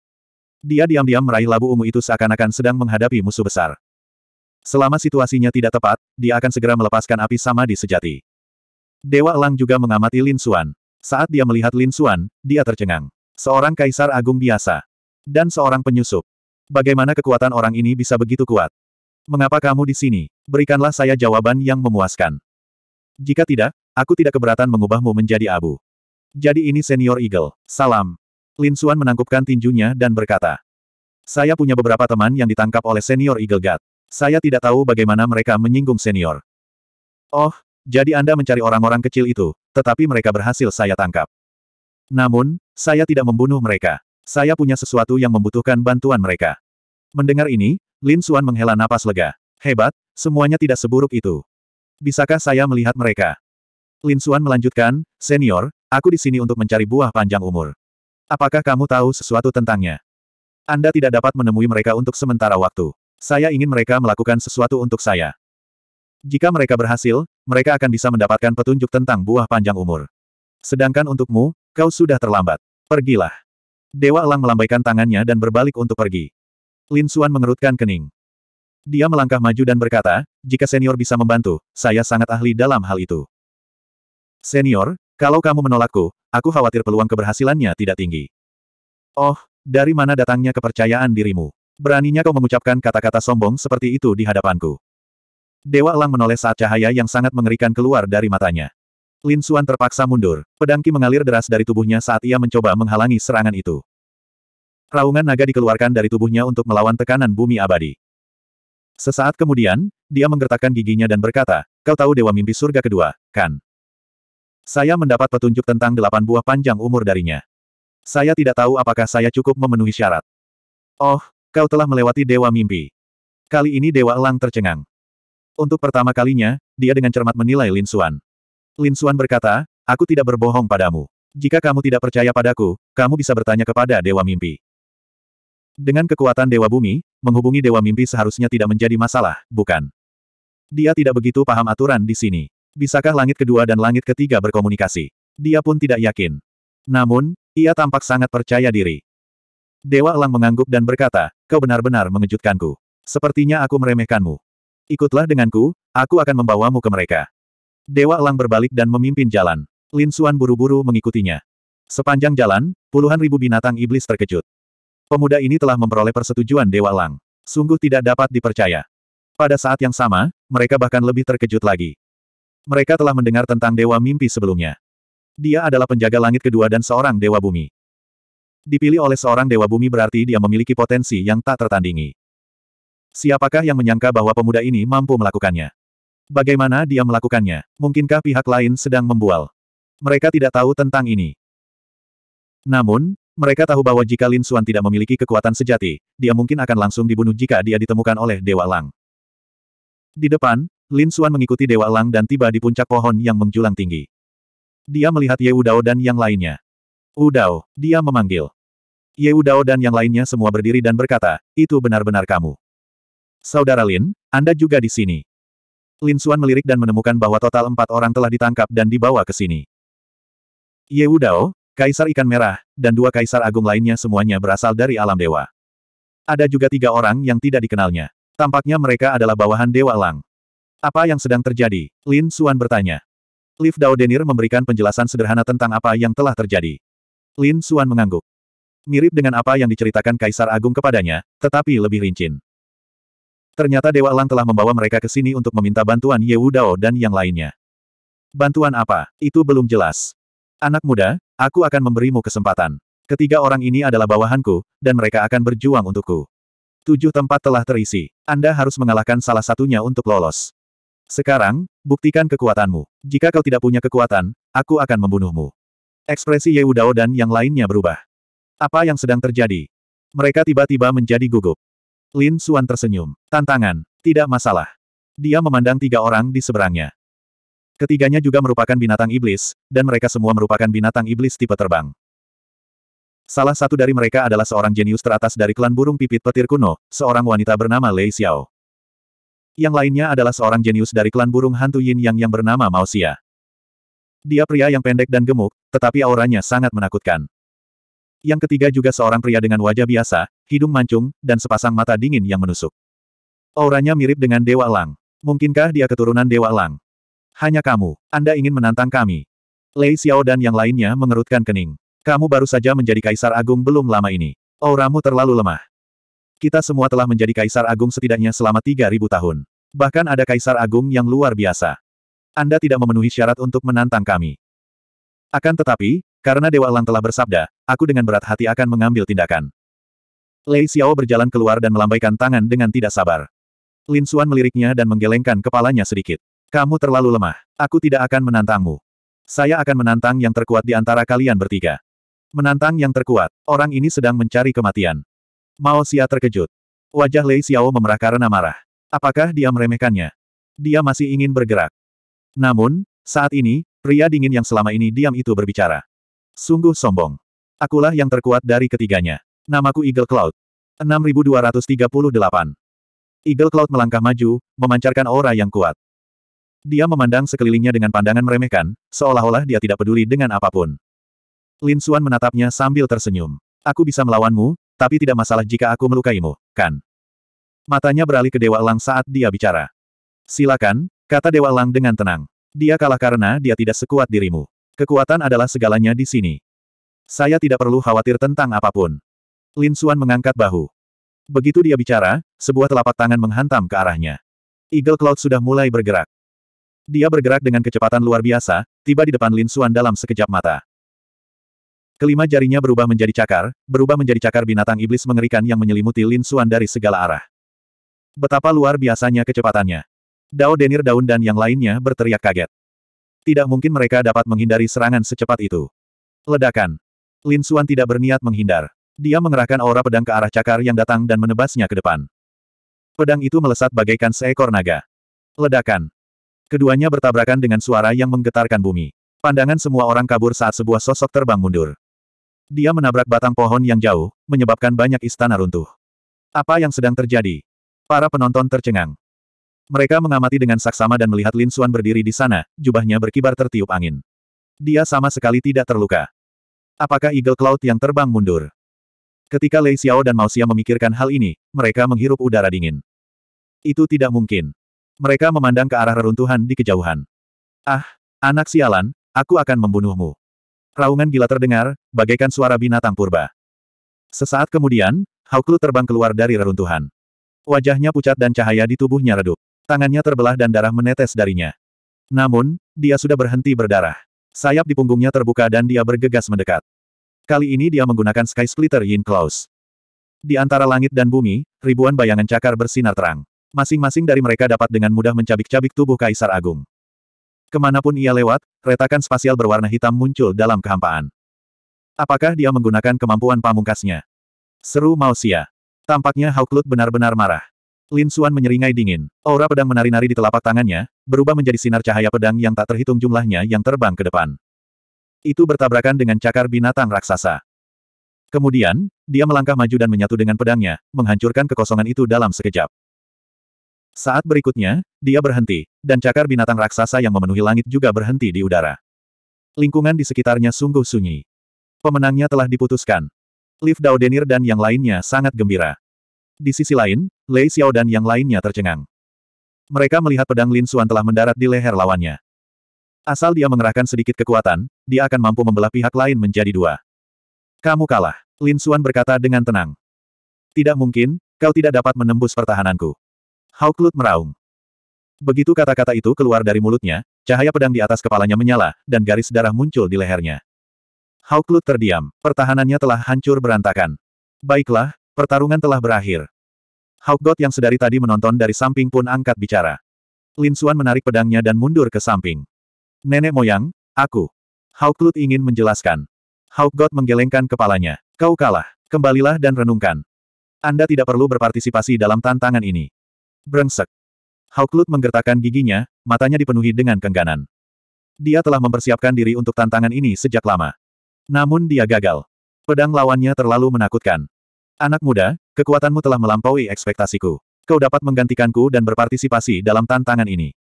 Dia diam-diam meraih labu ungu itu seakan-akan sedang menghadapi musuh besar. Selama situasinya tidak tepat, dia akan segera melepaskan api sama di sejati. Dewa Lang juga mengamati Lin Xuan. Saat dia melihat Lin Xuan, dia tercengang. Seorang kaisar agung biasa. Dan seorang penyusup. Bagaimana kekuatan orang ini bisa begitu kuat? Mengapa kamu di sini? Berikanlah saya jawaban yang memuaskan. Jika tidak, aku tidak keberatan mengubahmu menjadi abu. Jadi ini senior Eagle. Salam. Lin Xuan menangkupkan tinjunya dan berkata. Saya punya beberapa teman yang ditangkap oleh senior Eagle God. Saya tidak tahu bagaimana mereka menyinggung senior. Oh, jadi Anda mencari orang-orang kecil itu, tetapi mereka berhasil saya tangkap. Namun, saya tidak membunuh mereka. Saya punya sesuatu yang membutuhkan bantuan mereka. Mendengar ini, Lin Xuan menghela napas lega. Hebat, semuanya tidak seburuk itu. Bisakah saya melihat mereka? Lin Xuan melanjutkan, Senior, aku di sini untuk mencari buah panjang umur. Apakah kamu tahu sesuatu tentangnya? Anda tidak dapat menemui mereka untuk sementara waktu. Saya ingin mereka melakukan sesuatu untuk saya. Jika mereka berhasil, mereka akan bisa mendapatkan petunjuk tentang buah panjang umur. Sedangkan untukmu, kau sudah terlambat. Pergilah. Dewa Elang melambaikan tangannya dan berbalik untuk pergi. Lin Suan mengerutkan kening. Dia melangkah maju dan berkata, jika senior bisa membantu, saya sangat ahli dalam hal itu. Senior, kalau kamu menolakku, aku khawatir peluang keberhasilannya tidak tinggi. Oh, dari mana datangnya kepercayaan dirimu? Beraninya kau mengucapkan kata-kata sombong seperti itu di hadapanku. Dewa Elang menoleh saat cahaya yang sangat mengerikan keluar dari matanya. Lin Suan terpaksa mundur. Pedangki mengalir deras dari tubuhnya saat ia mencoba menghalangi serangan itu. Raungan naga dikeluarkan dari tubuhnya untuk melawan tekanan bumi abadi. Sesaat kemudian, dia menggertakkan giginya dan berkata, Kau tahu Dewa Mimpi Surga kedua, kan? Saya mendapat petunjuk tentang delapan buah panjang umur darinya. Saya tidak tahu apakah saya cukup memenuhi syarat. Oh, kau telah melewati Dewa Mimpi. Kali ini Dewa Elang tercengang. Untuk pertama kalinya, dia dengan cermat menilai Lin Xuan. Lin Xuan berkata, aku tidak berbohong padamu. Jika kamu tidak percaya padaku, kamu bisa bertanya kepada Dewa Mimpi. Dengan kekuatan Dewa Bumi, menghubungi Dewa Mimpi seharusnya tidak menjadi masalah, bukan? Dia tidak begitu paham aturan di sini. Bisakah langit kedua dan langit ketiga berkomunikasi? Dia pun tidak yakin. Namun, ia tampak sangat percaya diri. Dewa Elang mengangguk dan berkata, kau benar-benar mengejutkanku. Sepertinya aku meremehkanmu. Ikutlah denganku, aku akan membawamu ke mereka. Dewa Elang berbalik dan memimpin jalan. Lin Xuan buru-buru mengikutinya. Sepanjang jalan, puluhan ribu binatang iblis terkejut. Pemuda ini telah memperoleh persetujuan Dewa Lang. Sungguh tidak dapat dipercaya. Pada saat yang sama, mereka bahkan lebih terkejut lagi. Mereka telah mendengar tentang Dewa Mimpi sebelumnya. Dia adalah penjaga langit kedua dan seorang Dewa Bumi. Dipilih oleh seorang Dewa Bumi berarti dia memiliki potensi yang tak tertandingi. Siapakah yang menyangka bahwa pemuda ini mampu melakukannya? Bagaimana dia melakukannya? Mungkinkah pihak lain sedang membual? Mereka tidak tahu tentang ini. Namun, mereka tahu bahwa jika Lin Xuan tidak memiliki kekuatan sejati, dia mungkin akan langsung dibunuh jika dia ditemukan oleh Dewa Lang. Di depan, Lin Xuan mengikuti Dewa Lang dan tiba di puncak pohon yang menjulang tinggi. Dia melihat Ye Udao dan yang lainnya. Udao, dia memanggil. Ye Udao dan yang lainnya semua berdiri dan berkata, itu benar-benar kamu. Saudara Lin, Anda juga di sini. Lin Xuan melirik dan menemukan bahwa total empat orang telah ditangkap dan dibawa ke sini. Ye Udao, Kaisar Ikan Merah, dan dua kaisar agung lainnya semuanya berasal dari alam dewa. Ada juga tiga orang yang tidak dikenalnya. Tampaknya mereka adalah bawahan Dewa Lang. Apa yang sedang terjadi? Lin Suan bertanya. Liv Dao Denir memberikan penjelasan sederhana tentang apa yang telah terjadi. Lin Suan mengangguk. Mirip dengan apa yang diceritakan Kaisar Agung kepadanya, tetapi lebih rinci. Ternyata Dewa Lang telah membawa mereka ke sini untuk meminta bantuan Yewu Dao dan yang lainnya. Bantuan apa? Itu belum jelas. Anak muda, Aku akan memberimu kesempatan. Ketiga orang ini adalah bawahanku, dan mereka akan berjuang untukku. Tujuh tempat telah terisi. Anda harus mengalahkan salah satunya untuk lolos. Sekarang, buktikan kekuatanmu. Jika kau tidak punya kekuatan, aku akan membunuhmu. Ekspresi Ye Udao dan yang lainnya berubah. Apa yang sedang terjadi? Mereka tiba-tiba menjadi gugup. Lin Suan tersenyum. Tantangan. Tidak masalah. Dia memandang tiga orang di seberangnya. Ketiganya juga merupakan binatang iblis, dan mereka semua merupakan binatang iblis tipe terbang. Salah satu dari mereka adalah seorang jenius teratas dari klan burung pipit petir kuno, seorang wanita bernama Lei Xiao. Yang lainnya adalah seorang jenius dari klan burung hantu Yin Yang yang bernama Mao Xia. Dia pria yang pendek dan gemuk, tetapi auranya sangat menakutkan. Yang ketiga juga seorang pria dengan wajah biasa, hidung mancung, dan sepasang mata dingin yang menusuk. Auranya mirip dengan Dewa Lang. Mungkinkah dia keturunan Dewa Lang? Hanya kamu. Anda ingin menantang kami. Lei Xiao dan yang lainnya mengerutkan kening. Kamu baru saja menjadi kaisar agung belum lama ini. Auramu terlalu lemah. Kita semua telah menjadi kaisar agung setidaknya selama 3000 tahun. Bahkan ada kaisar agung yang luar biasa. Anda tidak memenuhi syarat untuk menantang kami. Akan tetapi, karena Dewa Lang telah bersabda, aku dengan berat hati akan mengambil tindakan. Lei Xiao berjalan keluar dan melambaikan tangan dengan tidak sabar. Lin Xuan meliriknya dan menggelengkan kepalanya sedikit. Kamu terlalu lemah. Aku tidak akan menantangmu. Saya akan menantang yang terkuat di antara kalian bertiga. Menantang yang terkuat. Orang ini sedang mencari kematian. Mao Xia terkejut. Wajah Lei Xiao memerah karena marah. Apakah dia meremehkannya? Dia masih ingin bergerak. Namun, saat ini, pria dingin yang selama ini diam itu berbicara. Sungguh sombong. Akulah yang terkuat dari ketiganya. Namaku Eagle Cloud. 6238. Eagle Cloud melangkah maju, memancarkan aura yang kuat. Dia memandang sekelilingnya dengan pandangan meremehkan, seolah-olah dia tidak peduli dengan apapun. Lin Xuan menatapnya sambil tersenyum. Aku bisa melawanmu, tapi tidak masalah jika aku melukaimu, kan? Matanya beralih ke Dewa Elang saat dia bicara. Silakan, kata Dewa Elang dengan tenang. Dia kalah karena dia tidak sekuat dirimu. Kekuatan adalah segalanya di sini. Saya tidak perlu khawatir tentang apapun. Lin Xuan mengangkat bahu. Begitu dia bicara, sebuah telapak tangan menghantam ke arahnya. Eagle Cloud sudah mulai bergerak. Dia bergerak dengan kecepatan luar biasa, tiba di depan Lin Suan dalam sekejap mata. Kelima jarinya berubah menjadi cakar, berubah menjadi cakar binatang iblis mengerikan yang menyelimuti Lin Suan dari segala arah. Betapa luar biasanya kecepatannya. Dao Denir Daun dan yang lainnya berteriak kaget. Tidak mungkin mereka dapat menghindari serangan secepat itu. Ledakan. Lin Suan tidak berniat menghindar. Dia mengerahkan aura pedang ke arah cakar yang datang dan menebasnya ke depan. Pedang itu melesat bagaikan seekor naga. Ledakan. Keduanya bertabrakan dengan suara yang menggetarkan bumi. Pandangan semua orang kabur saat sebuah sosok terbang mundur. Dia menabrak batang pohon yang jauh, menyebabkan banyak istana runtuh. Apa yang sedang terjadi? Para penonton tercengang. Mereka mengamati dengan saksama dan melihat Lin Suan berdiri di sana, jubahnya berkibar tertiup angin. Dia sama sekali tidak terluka. Apakah Eagle Cloud yang terbang mundur? Ketika Lei Xiao dan Mao Xia memikirkan hal ini, mereka menghirup udara dingin. Itu tidak mungkin. Mereka memandang ke arah reruntuhan di kejauhan. Ah, anak sialan, aku akan membunuhmu. Raungan gila terdengar, bagaikan suara binatang purba. Sesaat kemudian, Hauklu terbang keluar dari reruntuhan. Wajahnya pucat dan cahaya di tubuhnya redup. Tangannya terbelah dan darah menetes darinya. Namun, dia sudah berhenti berdarah. Sayap di punggungnya terbuka dan dia bergegas mendekat. Kali ini dia menggunakan Sky Splitter Yin Klaus. Di antara langit dan bumi, ribuan bayangan cakar bersinar terang. Masing-masing dari mereka dapat dengan mudah mencabik-cabik tubuh Kaisar Agung. Kemanapun ia lewat, retakan spasial berwarna hitam muncul dalam kehampaan. Apakah dia menggunakan kemampuan pamungkasnya? Seru Mausia. Tampaknya Hauklut benar-benar marah. Lin Xuan menyeringai dingin. Aura pedang menari-nari di telapak tangannya, berubah menjadi sinar cahaya pedang yang tak terhitung jumlahnya yang terbang ke depan. Itu bertabrakan dengan cakar binatang raksasa. Kemudian, dia melangkah maju dan menyatu dengan pedangnya, menghancurkan kekosongan itu dalam sekejap. Saat berikutnya, dia berhenti, dan cakar binatang raksasa yang memenuhi langit juga berhenti di udara. Lingkungan di sekitarnya sungguh sunyi. Pemenangnya telah diputuskan. Liv Daudenir dan yang lainnya sangat gembira. Di sisi lain, Lei Xiao dan yang lainnya tercengang. Mereka melihat pedang Lin Xuan telah mendarat di leher lawannya. Asal dia mengerahkan sedikit kekuatan, dia akan mampu membelah pihak lain menjadi dua. Kamu kalah, Lin Xuan berkata dengan tenang. Tidak mungkin, kau tidak dapat menembus pertahananku. Hauklut meraung. Begitu kata-kata itu keluar dari mulutnya, cahaya pedang di atas kepalanya menyala, dan garis darah muncul di lehernya. Hauklut terdiam, pertahanannya telah hancur berantakan. Baiklah, pertarungan telah berakhir. Haukgot yang sedari tadi menonton dari samping pun angkat bicara. Lin Suan menarik pedangnya dan mundur ke samping. Nenek moyang, aku. Hauklut ingin menjelaskan. Haukgot menggelengkan kepalanya. Kau kalah, kembalilah dan renungkan. Anda tidak perlu berpartisipasi dalam tantangan ini. Brengsek. Hauklut menggertakkan giginya, matanya dipenuhi dengan kengganan. Dia telah mempersiapkan diri untuk tantangan ini sejak lama. Namun dia gagal. Pedang lawannya terlalu menakutkan. Anak muda, kekuatanmu telah melampaui ekspektasiku. Kau dapat menggantikanku dan berpartisipasi dalam tantangan ini.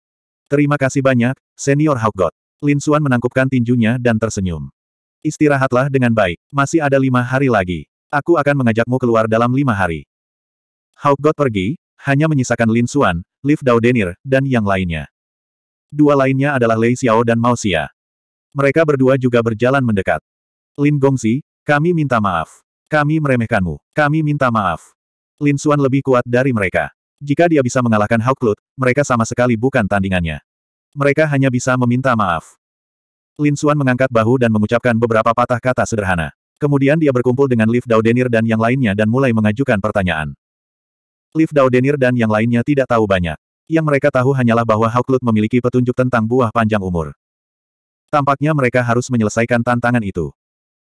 Terima kasih banyak, Senior Hawkgod. Lin Suan menangkupkan tinjunya dan tersenyum. Istirahatlah dengan baik, masih ada lima hari lagi. Aku akan mengajakmu keluar dalam lima hari. Hawkgod pergi, hanya menyisakan Lin Xuan, Liv Dao Denir, dan yang lainnya. Dua lainnya adalah Lei Xiao dan Mao Xia. Mereka berdua juga berjalan mendekat. Lin Gongzi, kami minta maaf. Kami meremehkanmu. Kami minta maaf. Lin Xuan lebih kuat dari mereka. Jika dia bisa mengalahkan Hao Klut, mereka sama sekali bukan tandingannya. Mereka hanya bisa meminta maaf. Lin Xuan mengangkat bahu dan mengucapkan beberapa patah kata sederhana. Kemudian dia berkumpul dengan Liv Denir dan yang lainnya dan mulai mengajukan pertanyaan. Liv Daudenir dan yang lainnya tidak tahu banyak. Yang mereka tahu hanyalah bahwa Hauklut memiliki petunjuk tentang buah panjang umur. Tampaknya mereka harus menyelesaikan tantangan itu.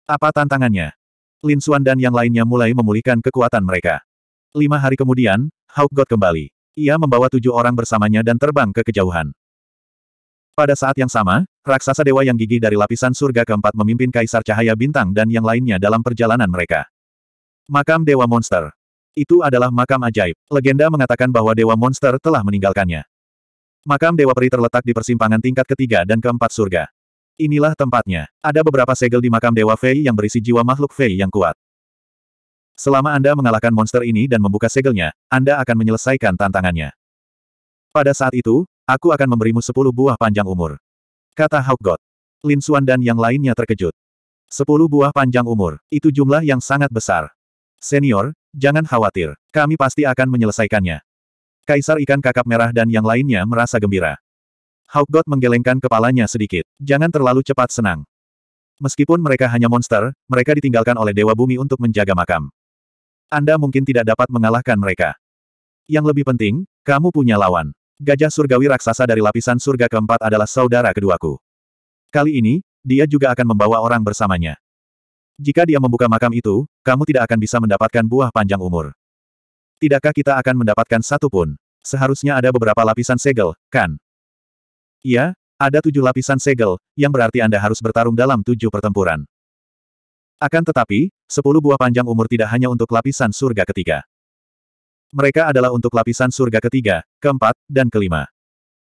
Apa tantangannya? Lin Xuan dan yang lainnya mulai memulihkan kekuatan mereka. Lima hari kemudian, Hauk God kembali. Ia membawa tujuh orang bersamanya dan terbang ke kejauhan. Pada saat yang sama, raksasa dewa yang gigih dari lapisan surga keempat memimpin Kaisar Cahaya Bintang dan yang lainnya dalam perjalanan mereka. Makam Dewa Monster itu adalah makam ajaib. Legenda mengatakan bahwa Dewa Monster telah meninggalkannya. Makam Dewa Peri terletak di persimpangan tingkat ketiga dan keempat surga. Inilah tempatnya. Ada beberapa segel di makam Dewa Fei yang berisi jiwa makhluk Fei yang kuat. Selama Anda mengalahkan monster ini dan membuka segelnya, Anda akan menyelesaikan tantangannya. Pada saat itu, aku akan memberimu sepuluh buah panjang umur. Kata Hawk God. Lin Xuan dan yang lainnya terkejut. Sepuluh buah panjang umur, itu jumlah yang sangat besar. Senior, Jangan khawatir, kami pasti akan menyelesaikannya. Kaisar ikan kakap merah dan yang lainnya merasa gembira. God menggelengkan kepalanya sedikit. Jangan terlalu cepat senang. Meskipun mereka hanya monster, mereka ditinggalkan oleh Dewa Bumi untuk menjaga makam. Anda mungkin tidak dapat mengalahkan mereka. Yang lebih penting, kamu punya lawan. Gajah surgawi raksasa dari lapisan surga keempat adalah saudara keduaku. Kali ini, dia juga akan membawa orang bersamanya. Jika dia membuka makam itu, kamu tidak akan bisa mendapatkan buah panjang umur. Tidakkah kita akan mendapatkan satu pun? Seharusnya ada beberapa lapisan segel, kan? Iya, ada tujuh lapisan segel, yang berarti Anda harus bertarung dalam tujuh pertempuran. Akan tetapi, sepuluh buah panjang umur tidak hanya untuk lapisan surga ketiga. Mereka adalah untuk lapisan surga ketiga, keempat, dan kelima.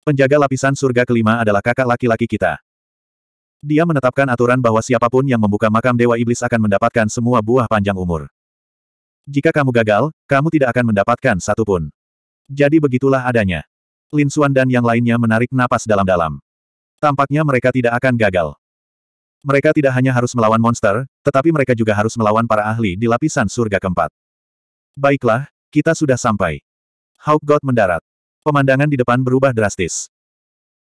Penjaga lapisan surga kelima adalah kakak laki-laki kita. Dia menetapkan aturan bahwa siapapun yang membuka makam Dewa Iblis akan mendapatkan semua buah panjang umur. Jika kamu gagal, kamu tidak akan mendapatkan satupun. Jadi begitulah adanya. Lin Suan dan yang lainnya menarik napas dalam-dalam. Tampaknya mereka tidak akan gagal. Mereka tidak hanya harus melawan monster, tetapi mereka juga harus melawan para ahli di lapisan surga keempat. Baiklah, kita sudah sampai. Hawk God mendarat. Pemandangan di depan berubah drastis.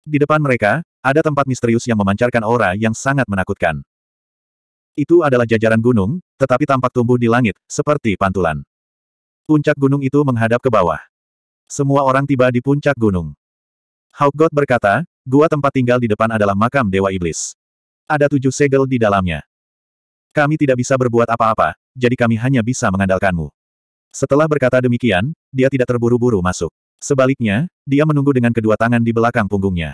Di depan mereka, ada tempat misterius yang memancarkan aura yang sangat menakutkan. Itu adalah jajaran gunung, tetapi tampak tumbuh di langit, seperti pantulan. Puncak gunung itu menghadap ke bawah. Semua orang tiba di puncak gunung. God berkata, gua tempat tinggal di depan adalah makam Dewa Iblis. Ada tujuh segel di dalamnya. Kami tidak bisa berbuat apa-apa, jadi kami hanya bisa mengandalkanmu. Setelah berkata demikian, dia tidak terburu-buru masuk. Sebaliknya, dia menunggu dengan kedua tangan di belakang punggungnya.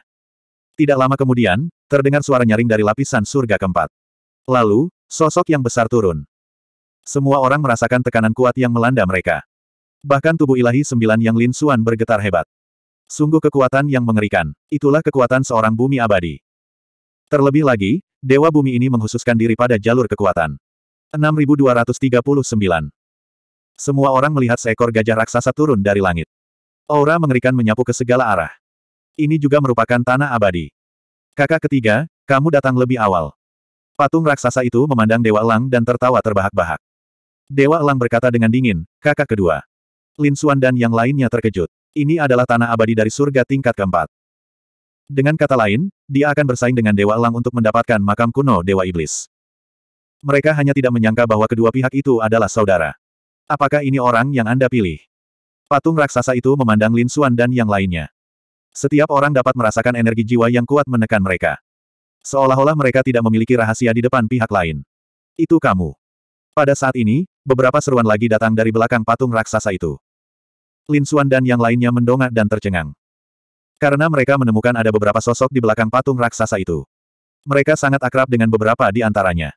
Tidak lama kemudian, terdengar suara nyaring dari lapisan surga keempat. Lalu, sosok yang besar turun. Semua orang merasakan tekanan kuat yang melanda mereka. Bahkan tubuh ilahi sembilan yang Lin Suan bergetar hebat. Sungguh kekuatan yang mengerikan. Itulah kekuatan seorang bumi abadi. Terlebih lagi, Dewa Bumi ini menghususkan diri pada jalur kekuatan. 6239 Semua orang melihat seekor gajah raksasa turun dari langit. Aura mengerikan menyapu ke segala arah. Ini juga merupakan tanah abadi. Kakak ketiga, kamu datang lebih awal. Patung raksasa itu memandang Dewa Elang dan tertawa terbahak-bahak. Dewa Elang berkata dengan dingin, kakak kedua. Lin Xuan dan yang lainnya terkejut. Ini adalah tanah abadi dari surga tingkat keempat. Dengan kata lain, dia akan bersaing dengan Dewa Elang untuk mendapatkan makam kuno Dewa Iblis. Mereka hanya tidak menyangka bahwa kedua pihak itu adalah saudara. Apakah ini orang yang Anda pilih? Patung raksasa itu memandang Lin Xuan dan yang lainnya. Setiap orang dapat merasakan energi jiwa yang kuat menekan mereka. Seolah-olah mereka tidak memiliki rahasia di depan pihak lain. Itu kamu. Pada saat ini, beberapa seruan lagi datang dari belakang patung raksasa itu. Lin Xuan dan yang lainnya mendongak dan tercengang. Karena mereka menemukan ada beberapa sosok di belakang patung raksasa itu. Mereka sangat akrab dengan beberapa di antaranya.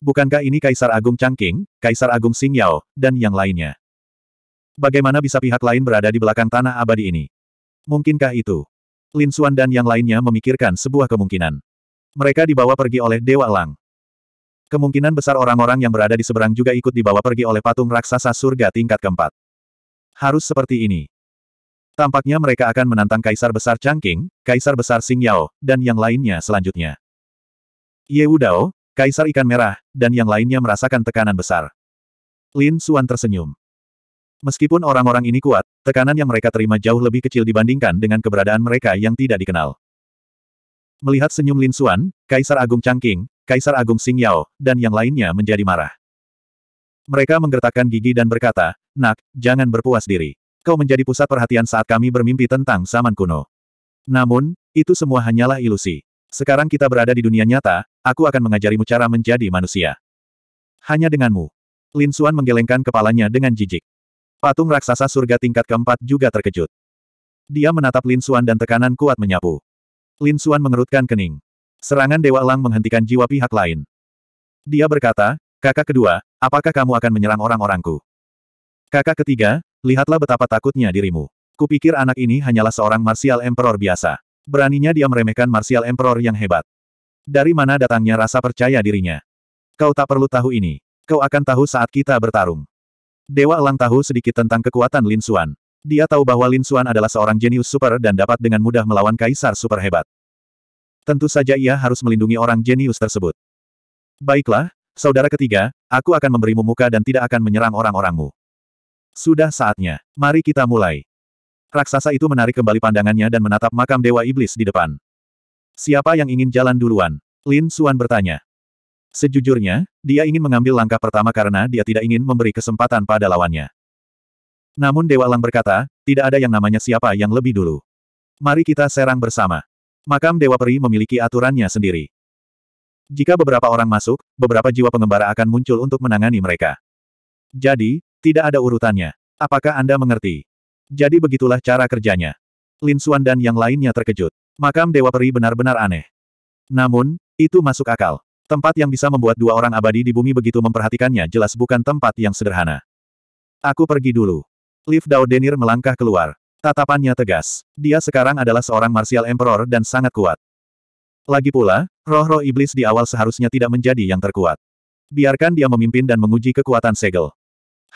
Bukankah ini Kaisar Agung Changqing, Kaisar Agung Xing Yao, dan yang lainnya? Bagaimana bisa pihak lain berada di belakang tanah abadi ini? Mungkinkah itu? Lin Xuan dan yang lainnya memikirkan sebuah kemungkinan. Mereka dibawa pergi oleh Dewa Elang. Kemungkinan besar orang-orang yang berada di seberang juga ikut dibawa pergi oleh patung raksasa surga tingkat keempat. Harus seperti ini. Tampaknya mereka akan menantang Kaisar Besar Changqing, Kaisar Besar Xing Yao, dan yang lainnya selanjutnya. Ye Dao, Kaisar Ikan Merah, dan yang lainnya merasakan tekanan besar. Lin Xuan tersenyum. Meskipun orang-orang ini kuat, tekanan yang mereka terima jauh lebih kecil dibandingkan dengan keberadaan mereka yang tidak dikenal. Melihat senyum Lin Xuan, Kaisar Agung Changqing, Kaisar Agung Xing Yao, dan yang lainnya menjadi marah. Mereka menggertakkan gigi dan berkata, Nak, jangan berpuas diri. Kau menjadi pusat perhatian saat kami bermimpi tentang zaman kuno. Namun, itu semua hanyalah ilusi. Sekarang kita berada di dunia nyata, aku akan mengajarimu cara menjadi manusia. Hanya denganmu. Lin Xuan menggelengkan kepalanya dengan jijik. Patung raksasa surga tingkat keempat juga terkejut. Dia menatap Lin Suan dan tekanan kuat menyapu. Lin Suan mengerutkan kening. Serangan Dewa Elang menghentikan jiwa pihak lain. Dia berkata, kakak kedua, apakah kamu akan menyerang orang-orangku? Kakak ketiga, lihatlah betapa takutnya dirimu. Kupikir anak ini hanyalah seorang Martial Emperor biasa. Beraninya dia meremehkan Martial Emperor yang hebat. Dari mana datangnya rasa percaya dirinya? Kau tak perlu tahu ini. Kau akan tahu saat kita bertarung. Dewa Elang tahu sedikit tentang kekuatan Lin Xuan. Dia tahu bahwa Lin Xuan adalah seorang jenius super dan dapat dengan mudah melawan kaisar super hebat. Tentu saja ia harus melindungi orang jenius tersebut. Baiklah, saudara ketiga, aku akan memberimu muka dan tidak akan menyerang orang-orangmu. Sudah saatnya. Mari kita mulai. Raksasa itu menarik kembali pandangannya dan menatap makam Dewa Iblis di depan. Siapa yang ingin jalan duluan? Lin Xuan bertanya. Sejujurnya, dia ingin mengambil langkah pertama karena dia tidak ingin memberi kesempatan pada lawannya. Namun Dewa Lang berkata, tidak ada yang namanya siapa yang lebih dulu. Mari kita serang bersama. Makam Dewa Peri memiliki aturannya sendiri. Jika beberapa orang masuk, beberapa jiwa pengembara akan muncul untuk menangani mereka. Jadi, tidak ada urutannya. Apakah Anda mengerti? Jadi begitulah cara kerjanya. Lin Xuan dan yang lainnya terkejut. Makam Dewa Peri benar-benar aneh. Namun, itu masuk akal. Tempat yang bisa membuat dua orang abadi di bumi begitu memperhatikannya jelas bukan tempat yang sederhana. Aku pergi dulu. Liv Dao Denir melangkah keluar. Tatapannya tegas. Dia sekarang adalah seorang martial emperor dan sangat kuat. Lagi pula, roh-roh iblis di awal seharusnya tidak menjadi yang terkuat. Biarkan dia memimpin dan menguji kekuatan segel.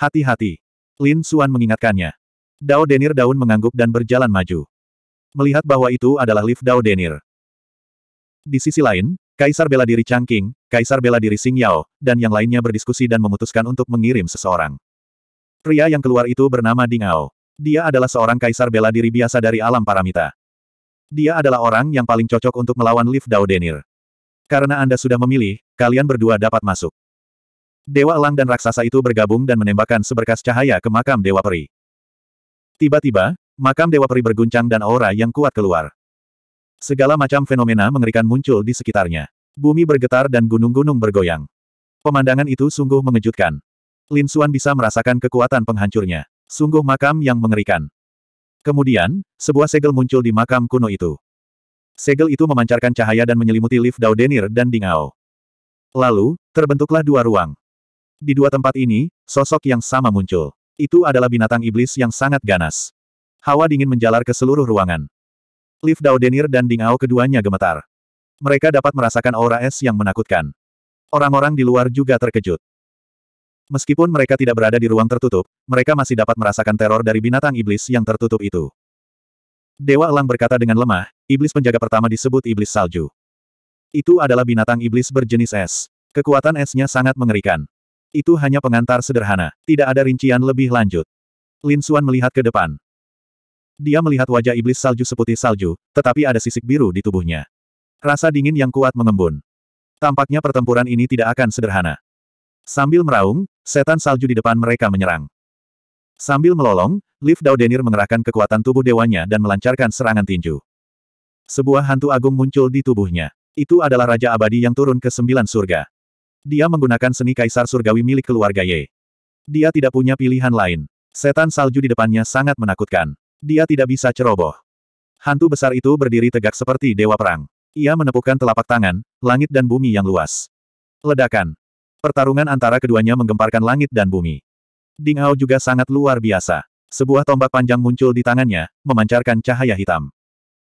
Hati-hati. Lin Suan mengingatkannya. Dao Denir Daun mengangguk dan berjalan maju. Melihat bahwa itu adalah lift Dao Denir. Di sisi lain, Kaisar bela diri Changqing, Kaisar bela diri Xing Yao, dan yang lainnya berdiskusi dan memutuskan untuk mengirim seseorang. Pria yang keluar itu bernama Ding Ao. Dia adalah seorang kaisar bela diri biasa dari alam paramita. Dia adalah orang yang paling cocok untuk melawan Liv Dao Denir. Karena Anda sudah memilih, kalian berdua dapat masuk. Dewa Elang dan raksasa itu bergabung dan menembakkan seberkas cahaya ke makam Dewa Peri. Tiba-tiba, makam Dewa Peri berguncang dan aura yang kuat keluar. Segala macam fenomena mengerikan muncul di sekitarnya. Bumi bergetar dan gunung-gunung bergoyang. Pemandangan itu sungguh mengejutkan. Lin Xuan bisa merasakan kekuatan penghancurnya. Sungguh makam yang mengerikan. Kemudian, sebuah segel muncul di makam kuno itu. Segel itu memancarkan cahaya dan menyelimuti lift denir dan Dingao. Lalu, terbentuklah dua ruang. Di dua tempat ini, sosok yang sama muncul. Itu adalah binatang iblis yang sangat ganas. Hawa dingin menjalar ke seluruh ruangan. Liv Daudenir dan Ding Ao keduanya gemetar. Mereka dapat merasakan aura es yang menakutkan. Orang-orang di luar juga terkejut. Meskipun mereka tidak berada di ruang tertutup, mereka masih dapat merasakan teror dari binatang iblis yang tertutup itu. Dewa Elang berkata dengan lemah, iblis penjaga pertama disebut iblis salju. Itu adalah binatang iblis berjenis es. Kekuatan esnya sangat mengerikan. Itu hanya pengantar sederhana, tidak ada rincian lebih lanjut. Lin Suan melihat ke depan. Dia melihat wajah iblis salju seputih salju, tetapi ada sisik biru di tubuhnya. Rasa dingin yang kuat mengembun. Tampaknya pertempuran ini tidak akan sederhana. Sambil meraung, setan salju di depan mereka menyerang. Sambil melolong, Liv Daudenir mengerahkan kekuatan tubuh dewanya dan melancarkan serangan tinju. Sebuah hantu agung muncul di tubuhnya. Itu adalah Raja Abadi yang turun ke sembilan surga. Dia menggunakan seni kaisar surgawi milik keluarga Ye. Dia tidak punya pilihan lain. Setan salju di depannya sangat menakutkan. Dia tidak bisa ceroboh. Hantu besar itu berdiri tegak seperti dewa perang. Ia menepukkan telapak tangan, langit dan bumi yang luas. Ledakan. Pertarungan antara keduanya menggemparkan langit dan bumi. Ding Hao juga sangat luar biasa. Sebuah tombak panjang muncul di tangannya, memancarkan cahaya hitam.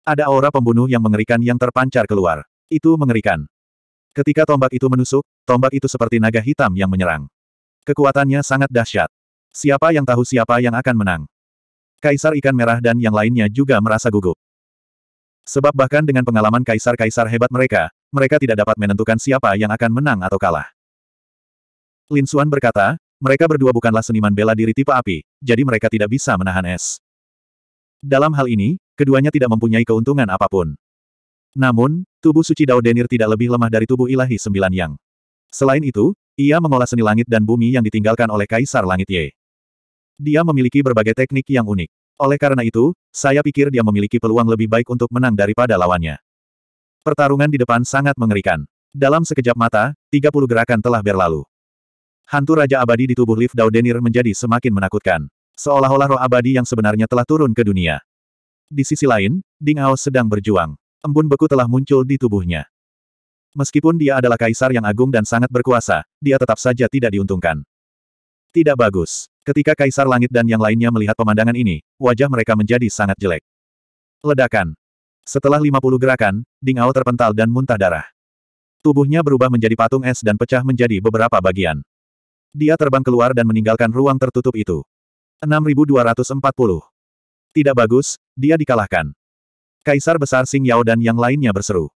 Ada aura pembunuh yang mengerikan yang terpancar keluar. Itu mengerikan. Ketika tombak itu menusuk, tombak itu seperti naga hitam yang menyerang. Kekuatannya sangat dahsyat. Siapa yang tahu siapa yang akan menang? Kaisar Ikan Merah dan yang lainnya juga merasa gugup. Sebab bahkan dengan pengalaman kaisar-kaisar hebat mereka, mereka tidak dapat menentukan siapa yang akan menang atau kalah. Lin Suan berkata, mereka berdua bukanlah seniman bela diri tipe api, jadi mereka tidak bisa menahan es. Dalam hal ini, keduanya tidak mempunyai keuntungan apapun. Namun, tubuh suci Dao Denir tidak lebih lemah dari tubuh ilahi sembilan yang. Selain itu, ia mengolah seni langit dan bumi yang ditinggalkan oleh Kaisar Langit Ye. Dia memiliki berbagai teknik yang unik. Oleh karena itu, saya pikir dia memiliki peluang lebih baik untuk menang daripada lawannya. Pertarungan di depan sangat mengerikan. Dalam sekejap mata, 30 gerakan telah berlalu. Hantu Raja Abadi di tubuh Liv Daudenir menjadi semakin menakutkan. Seolah-olah roh abadi yang sebenarnya telah turun ke dunia. Di sisi lain, Ding Ao sedang berjuang. Embun beku telah muncul di tubuhnya. Meskipun dia adalah kaisar yang agung dan sangat berkuasa, dia tetap saja tidak diuntungkan. Tidak bagus. Ketika Kaisar Langit dan yang lainnya melihat pemandangan ini, wajah mereka menjadi sangat jelek. Ledakan. Setelah 50 gerakan, Ding Ao terpental dan muntah darah. Tubuhnya berubah menjadi patung es dan pecah menjadi beberapa bagian. Dia terbang keluar dan meninggalkan ruang tertutup itu. 6240. Tidak bagus, dia dikalahkan. Kaisar besar Sing Yao dan yang lainnya berseru.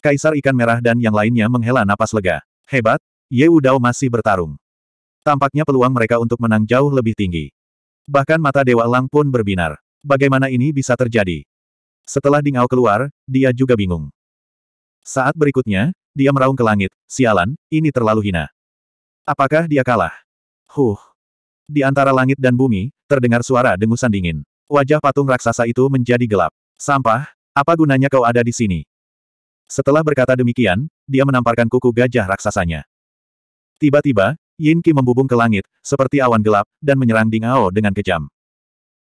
Kaisar ikan merah dan yang lainnya menghela napas lega. Hebat, Ye Dao masih bertarung. Tampaknya peluang mereka untuk menang jauh lebih tinggi. Bahkan mata Dewa Lang pun berbinar. Bagaimana ini bisa terjadi? Setelah Ding keluar, dia juga bingung. Saat berikutnya, dia meraung ke langit, sialan, ini terlalu hina. Apakah dia kalah? Huh. Di antara langit dan bumi, terdengar suara dengusan dingin. Wajah patung raksasa itu menjadi gelap. Sampah, apa gunanya kau ada di sini? Setelah berkata demikian, dia menamparkan kuku gajah raksasanya. Tiba-tiba, Yin Qi membubung ke langit, seperti awan gelap, dan menyerang Ding Ao dengan kejam.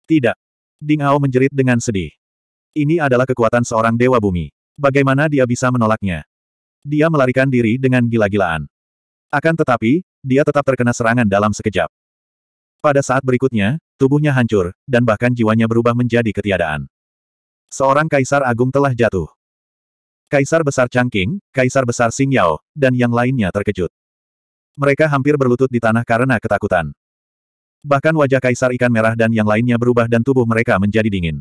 Tidak. Ding Ao menjerit dengan sedih. Ini adalah kekuatan seorang dewa bumi. Bagaimana dia bisa menolaknya? Dia melarikan diri dengan gila-gilaan. Akan tetapi, dia tetap terkena serangan dalam sekejap. Pada saat berikutnya, tubuhnya hancur, dan bahkan jiwanya berubah menjadi ketiadaan. Seorang kaisar agung telah jatuh. Kaisar besar Changqing, kaisar besar Xing Yao, dan yang lainnya terkejut. Mereka hampir berlutut di tanah karena ketakutan. Bahkan wajah kaisar ikan merah dan yang lainnya berubah dan tubuh mereka menjadi dingin.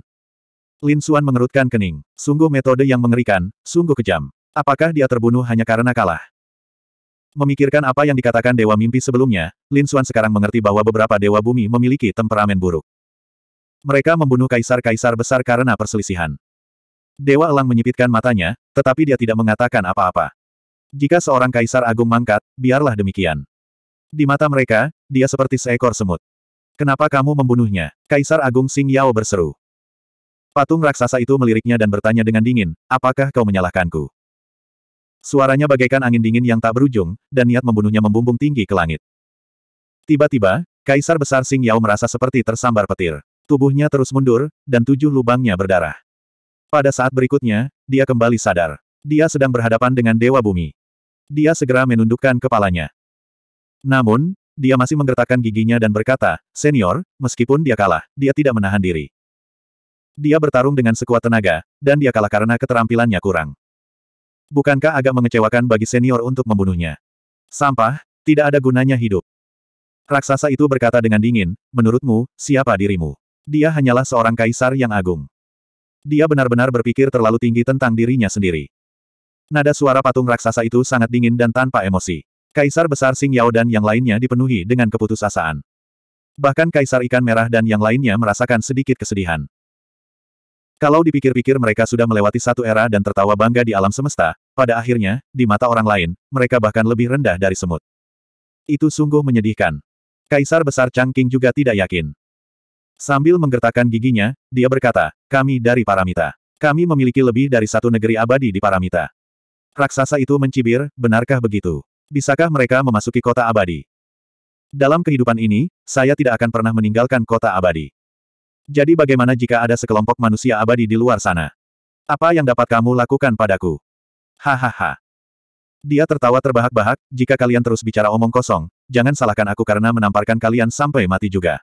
Lin Xuan mengerutkan kening. Sungguh metode yang mengerikan, sungguh kejam. Apakah dia terbunuh hanya karena kalah? Memikirkan apa yang dikatakan Dewa Mimpi sebelumnya, Lin Xuan sekarang mengerti bahwa beberapa Dewa Bumi memiliki temperamen buruk. Mereka membunuh kaisar-kaisar besar karena perselisihan. Dewa Elang menyipitkan matanya, tetapi dia tidak mengatakan apa-apa. Jika seorang kaisar agung mangkat, biarlah demikian. Di mata mereka, dia seperti seekor semut. Kenapa kamu membunuhnya? Kaisar Agung Sing Yao berseru. Patung raksasa itu meliriknya dan bertanya dengan dingin, apakah kau menyalahkanku? Suaranya bagaikan angin dingin yang tak berujung, dan niat membunuhnya membumbung tinggi ke langit. Tiba-tiba, Kaisar Besar Sing Yao merasa seperti tersambar petir. Tubuhnya terus mundur, dan tujuh lubangnya berdarah. Pada saat berikutnya, dia kembali sadar. Dia sedang berhadapan dengan Dewa Bumi. Dia segera menundukkan kepalanya. Namun, dia masih menggertakkan giginya dan berkata, Senior, meskipun dia kalah, dia tidak menahan diri. Dia bertarung dengan sekuat tenaga, dan dia kalah karena keterampilannya kurang. Bukankah agak mengecewakan bagi senior untuk membunuhnya? Sampah, tidak ada gunanya hidup. Raksasa itu berkata dengan dingin, menurutmu, siapa dirimu? Dia hanyalah seorang kaisar yang agung. Dia benar-benar berpikir terlalu tinggi tentang dirinya sendiri. Nada suara patung raksasa itu sangat dingin dan tanpa emosi. Kaisar Besar Sing Yao dan yang lainnya dipenuhi dengan keputusasaan. Bahkan Kaisar Ikan Merah dan yang lainnya merasakan sedikit kesedihan. Kalau dipikir-pikir mereka sudah melewati satu era dan tertawa bangga di alam semesta, pada akhirnya, di mata orang lain, mereka bahkan lebih rendah dari semut. Itu sungguh menyedihkan. Kaisar Besar Changqing juga tidak yakin. Sambil menggertakkan giginya, dia berkata, kami dari Paramita. Kami memiliki lebih dari satu negeri abadi di Paramita. Raksasa itu mencibir, benarkah begitu? Bisakah mereka memasuki kota abadi? Dalam kehidupan ini, saya tidak akan pernah meninggalkan kota abadi. Jadi bagaimana jika ada sekelompok manusia abadi di luar sana? Apa yang dapat kamu lakukan padaku? Hahaha. Dia tertawa terbahak-bahak, jika kalian terus bicara omong kosong, jangan salahkan aku karena menamparkan kalian sampai mati juga.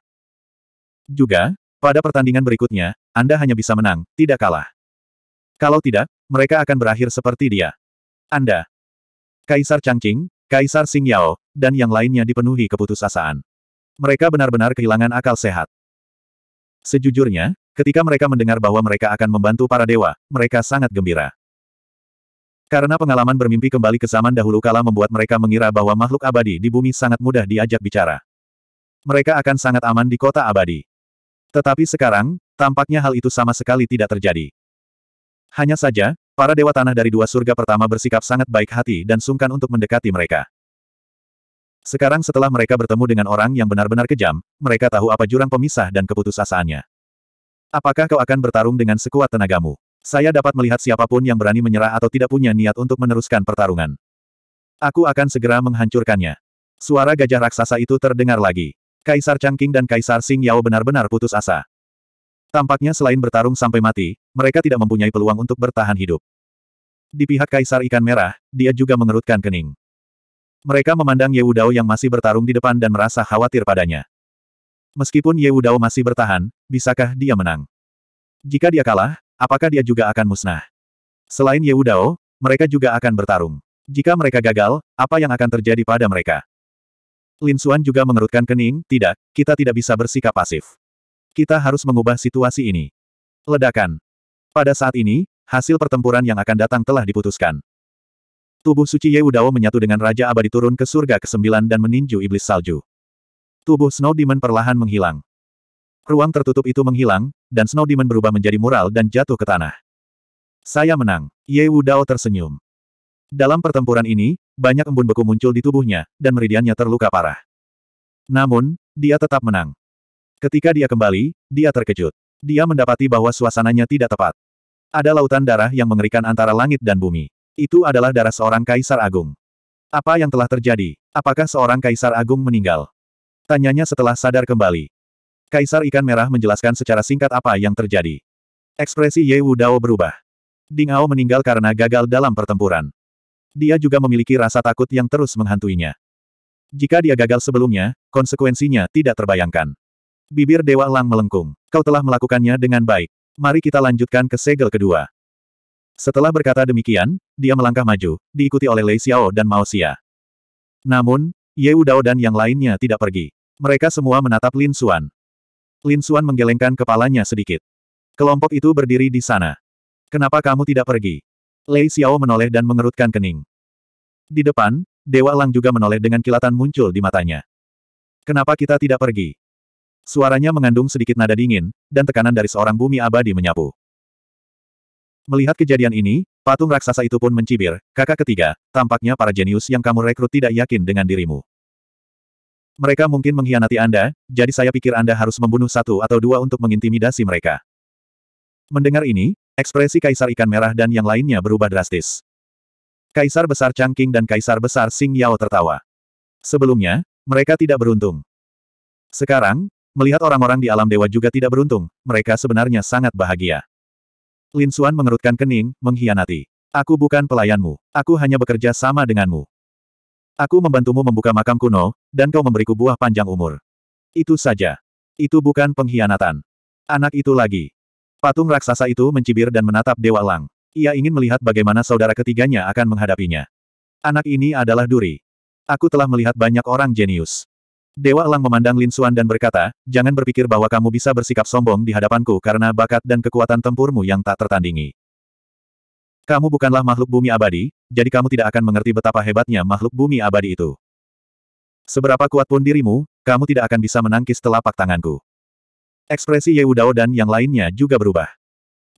Juga, pada pertandingan berikutnya, Anda hanya bisa menang, tidak kalah. Kalau tidak, mereka akan berakhir seperti dia. Anda. Kaisar Changqing, Kaisar Xing Yao, dan yang lainnya dipenuhi keputusasaan. Mereka benar-benar kehilangan akal sehat. Sejujurnya, ketika mereka mendengar bahwa mereka akan membantu para dewa, mereka sangat gembira. Karena pengalaman bermimpi kembali ke zaman dahulu kala membuat mereka mengira bahwa makhluk abadi di bumi sangat mudah diajak bicara. Mereka akan sangat aman di kota abadi. Tetapi sekarang, tampaknya hal itu sama sekali tidak terjadi. Hanya saja, para dewa tanah dari dua surga pertama bersikap sangat baik hati dan sungkan untuk mendekati mereka. Sekarang setelah mereka bertemu dengan orang yang benar-benar kejam, mereka tahu apa jurang pemisah dan keputusasaannya. Apakah kau akan bertarung dengan sekuat tenagamu? Saya dapat melihat siapapun yang berani menyerah atau tidak punya niat untuk meneruskan pertarungan. Aku akan segera menghancurkannya. Suara gajah raksasa itu terdengar lagi. Kaisar Changqing dan Kaisar Xing Yao benar-benar putus asa. Tampaknya selain bertarung sampai mati, mereka tidak mempunyai peluang untuk bertahan hidup. Di pihak Kaisar Ikan Merah, dia juga mengerutkan kening. Mereka memandang Ye Wudao yang masih bertarung di depan dan merasa khawatir padanya. Meskipun Ye Wudao masih bertahan, bisakah dia menang? Jika dia kalah, apakah dia juga akan musnah? Selain Ye Wudao, mereka juga akan bertarung. Jika mereka gagal, apa yang akan terjadi pada mereka? Lin Xuan juga mengerutkan kening, tidak, kita tidak bisa bersikap pasif. Kita harus mengubah situasi ini. Ledakan. Pada saat ini, hasil pertempuran yang akan datang telah diputuskan. Tubuh suci Ye Wudao menyatu dengan Raja Abadi turun ke surga ke-9 dan meninju iblis salju. Tubuh Snow Demon perlahan menghilang. Ruang tertutup itu menghilang, dan Snow Demon berubah menjadi mural dan jatuh ke tanah. Saya menang. Ye Udao tersenyum. Dalam pertempuran ini, banyak embun beku muncul di tubuhnya, dan meridiannya terluka parah. Namun, dia tetap menang. Ketika dia kembali, dia terkejut. Dia mendapati bahwa suasananya tidak tepat. Ada lautan darah yang mengerikan antara langit dan bumi. Itu adalah darah seorang kaisar agung. Apa yang telah terjadi? Apakah seorang kaisar agung meninggal? Tanyanya setelah sadar kembali. Kaisar ikan merah menjelaskan secara singkat apa yang terjadi. Ekspresi Ye Wu Dao berubah. Ding Ao meninggal karena gagal dalam pertempuran. Dia juga memiliki rasa takut yang terus menghantuinya. Jika dia gagal sebelumnya, konsekuensinya tidak terbayangkan. Bibir Dewa Lang melengkung. Kau telah melakukannya dengan baik. Mari kita lanjutkan ke segel kedua. Setelah berkata demikian, dia melangkah maju, diikuti oleh Lei Xiao dan Mao Xia. Namun, Ye Udao dan yang lainnya tidak pergi. Mereka semua menatap Lin Xuan. Lin Xuan menggelengkan kepalanya sedikit. Kelompok itu berdiri di sana. Kenapa kamu tidak pergi? Lei Xiao menoleh dan mengerutkan kening. Di depan, Dewa Lang juga menoleh dengan kilatan muncul di matanya. Kenapa kita tidak pergi? Suaranya mengandung sedikit nada dingin, dan tekanan dari seorang bumi abadi menyapu. Melihat kejadian ini, patung raksasa itu pun mencibir, kakak ketiga, tampaknya para jenius yang kamu rekrut tidak yakin dengan dirimu. Mereka mungkin mengkhianati Anda, jadi saya pikir Anda harus membunuh satu atau dua untuk mengintimidasi mereka. Mendengar ini, ekspresi Kaisar Ikan Merah dan yang lainnya berubah drastis. Kaisar Besar Changqing dan Kaisar Besar Xing Yao tertawa. Sebelumnya, mereka tidak beruntung. Sekarang, Melihat orang-orang di alam dewa juga tidak beruntung, mereka sebenarnya sangat bahagia. Lin Xuan mengerutkan kening, mengkhianati. Aku bukan pelayanmu. Aku hanya bekerja sama denganmu. Aku membantumu membuka makam kuno, dan kau memberiku buah panjang umur. Itu saja. Itu bukan pengkhianatan. Anak itu lagi. Patung raksasa itu mencibir dan menatap Dewa Lang. Ia ingin melihat bagaimana saudara ketiganya akan menghadapinya. Anak ini adalah Duri. Aku telah melihat banyak orang jenius. Dewa Elang memandang Lin Suan dan berkata, jangan berpikir bahwa kamu bisa bersikap sombong di hadapanku karena bakat dan kekuatan tempurmu yang tak tertandingi. Kamu bukanlah makhluk bumi abadi, jadi kamu tidak akan mengerti betapa hebatnya makhluk bumi abadi itu. Seberapa kuat pun dirimu, kamu tidak akan bisa menangkis telapak tanganku. Ekspresi Ye Udao dan yang lainnya juga berubah.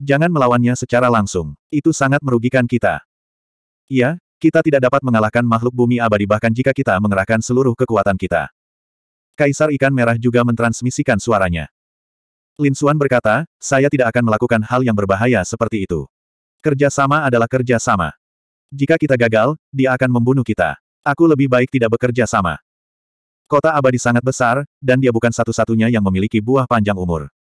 Jangan melawannya secara langsung. Itu sangat merugikan kita. Iya, kita tidak dapat mengalahkan makhluk bumi abadi bahkan jika kita mengerahkan seluruh kekuatan kita. Kaisar Ikan Merah juga mentransmisikan suaranya. Lin Suan berkata, saya tidak akan melakukan hal yang berbahaya seperti itu. Kerjasama adalah kerjasama. Jika kita gagal, dia akan membunuh kita. Aku lebih baik tidak bekerja sama. Kota abadi sangat besar, dan dia bukan satu-satunya yang memiliki buah panjang umur.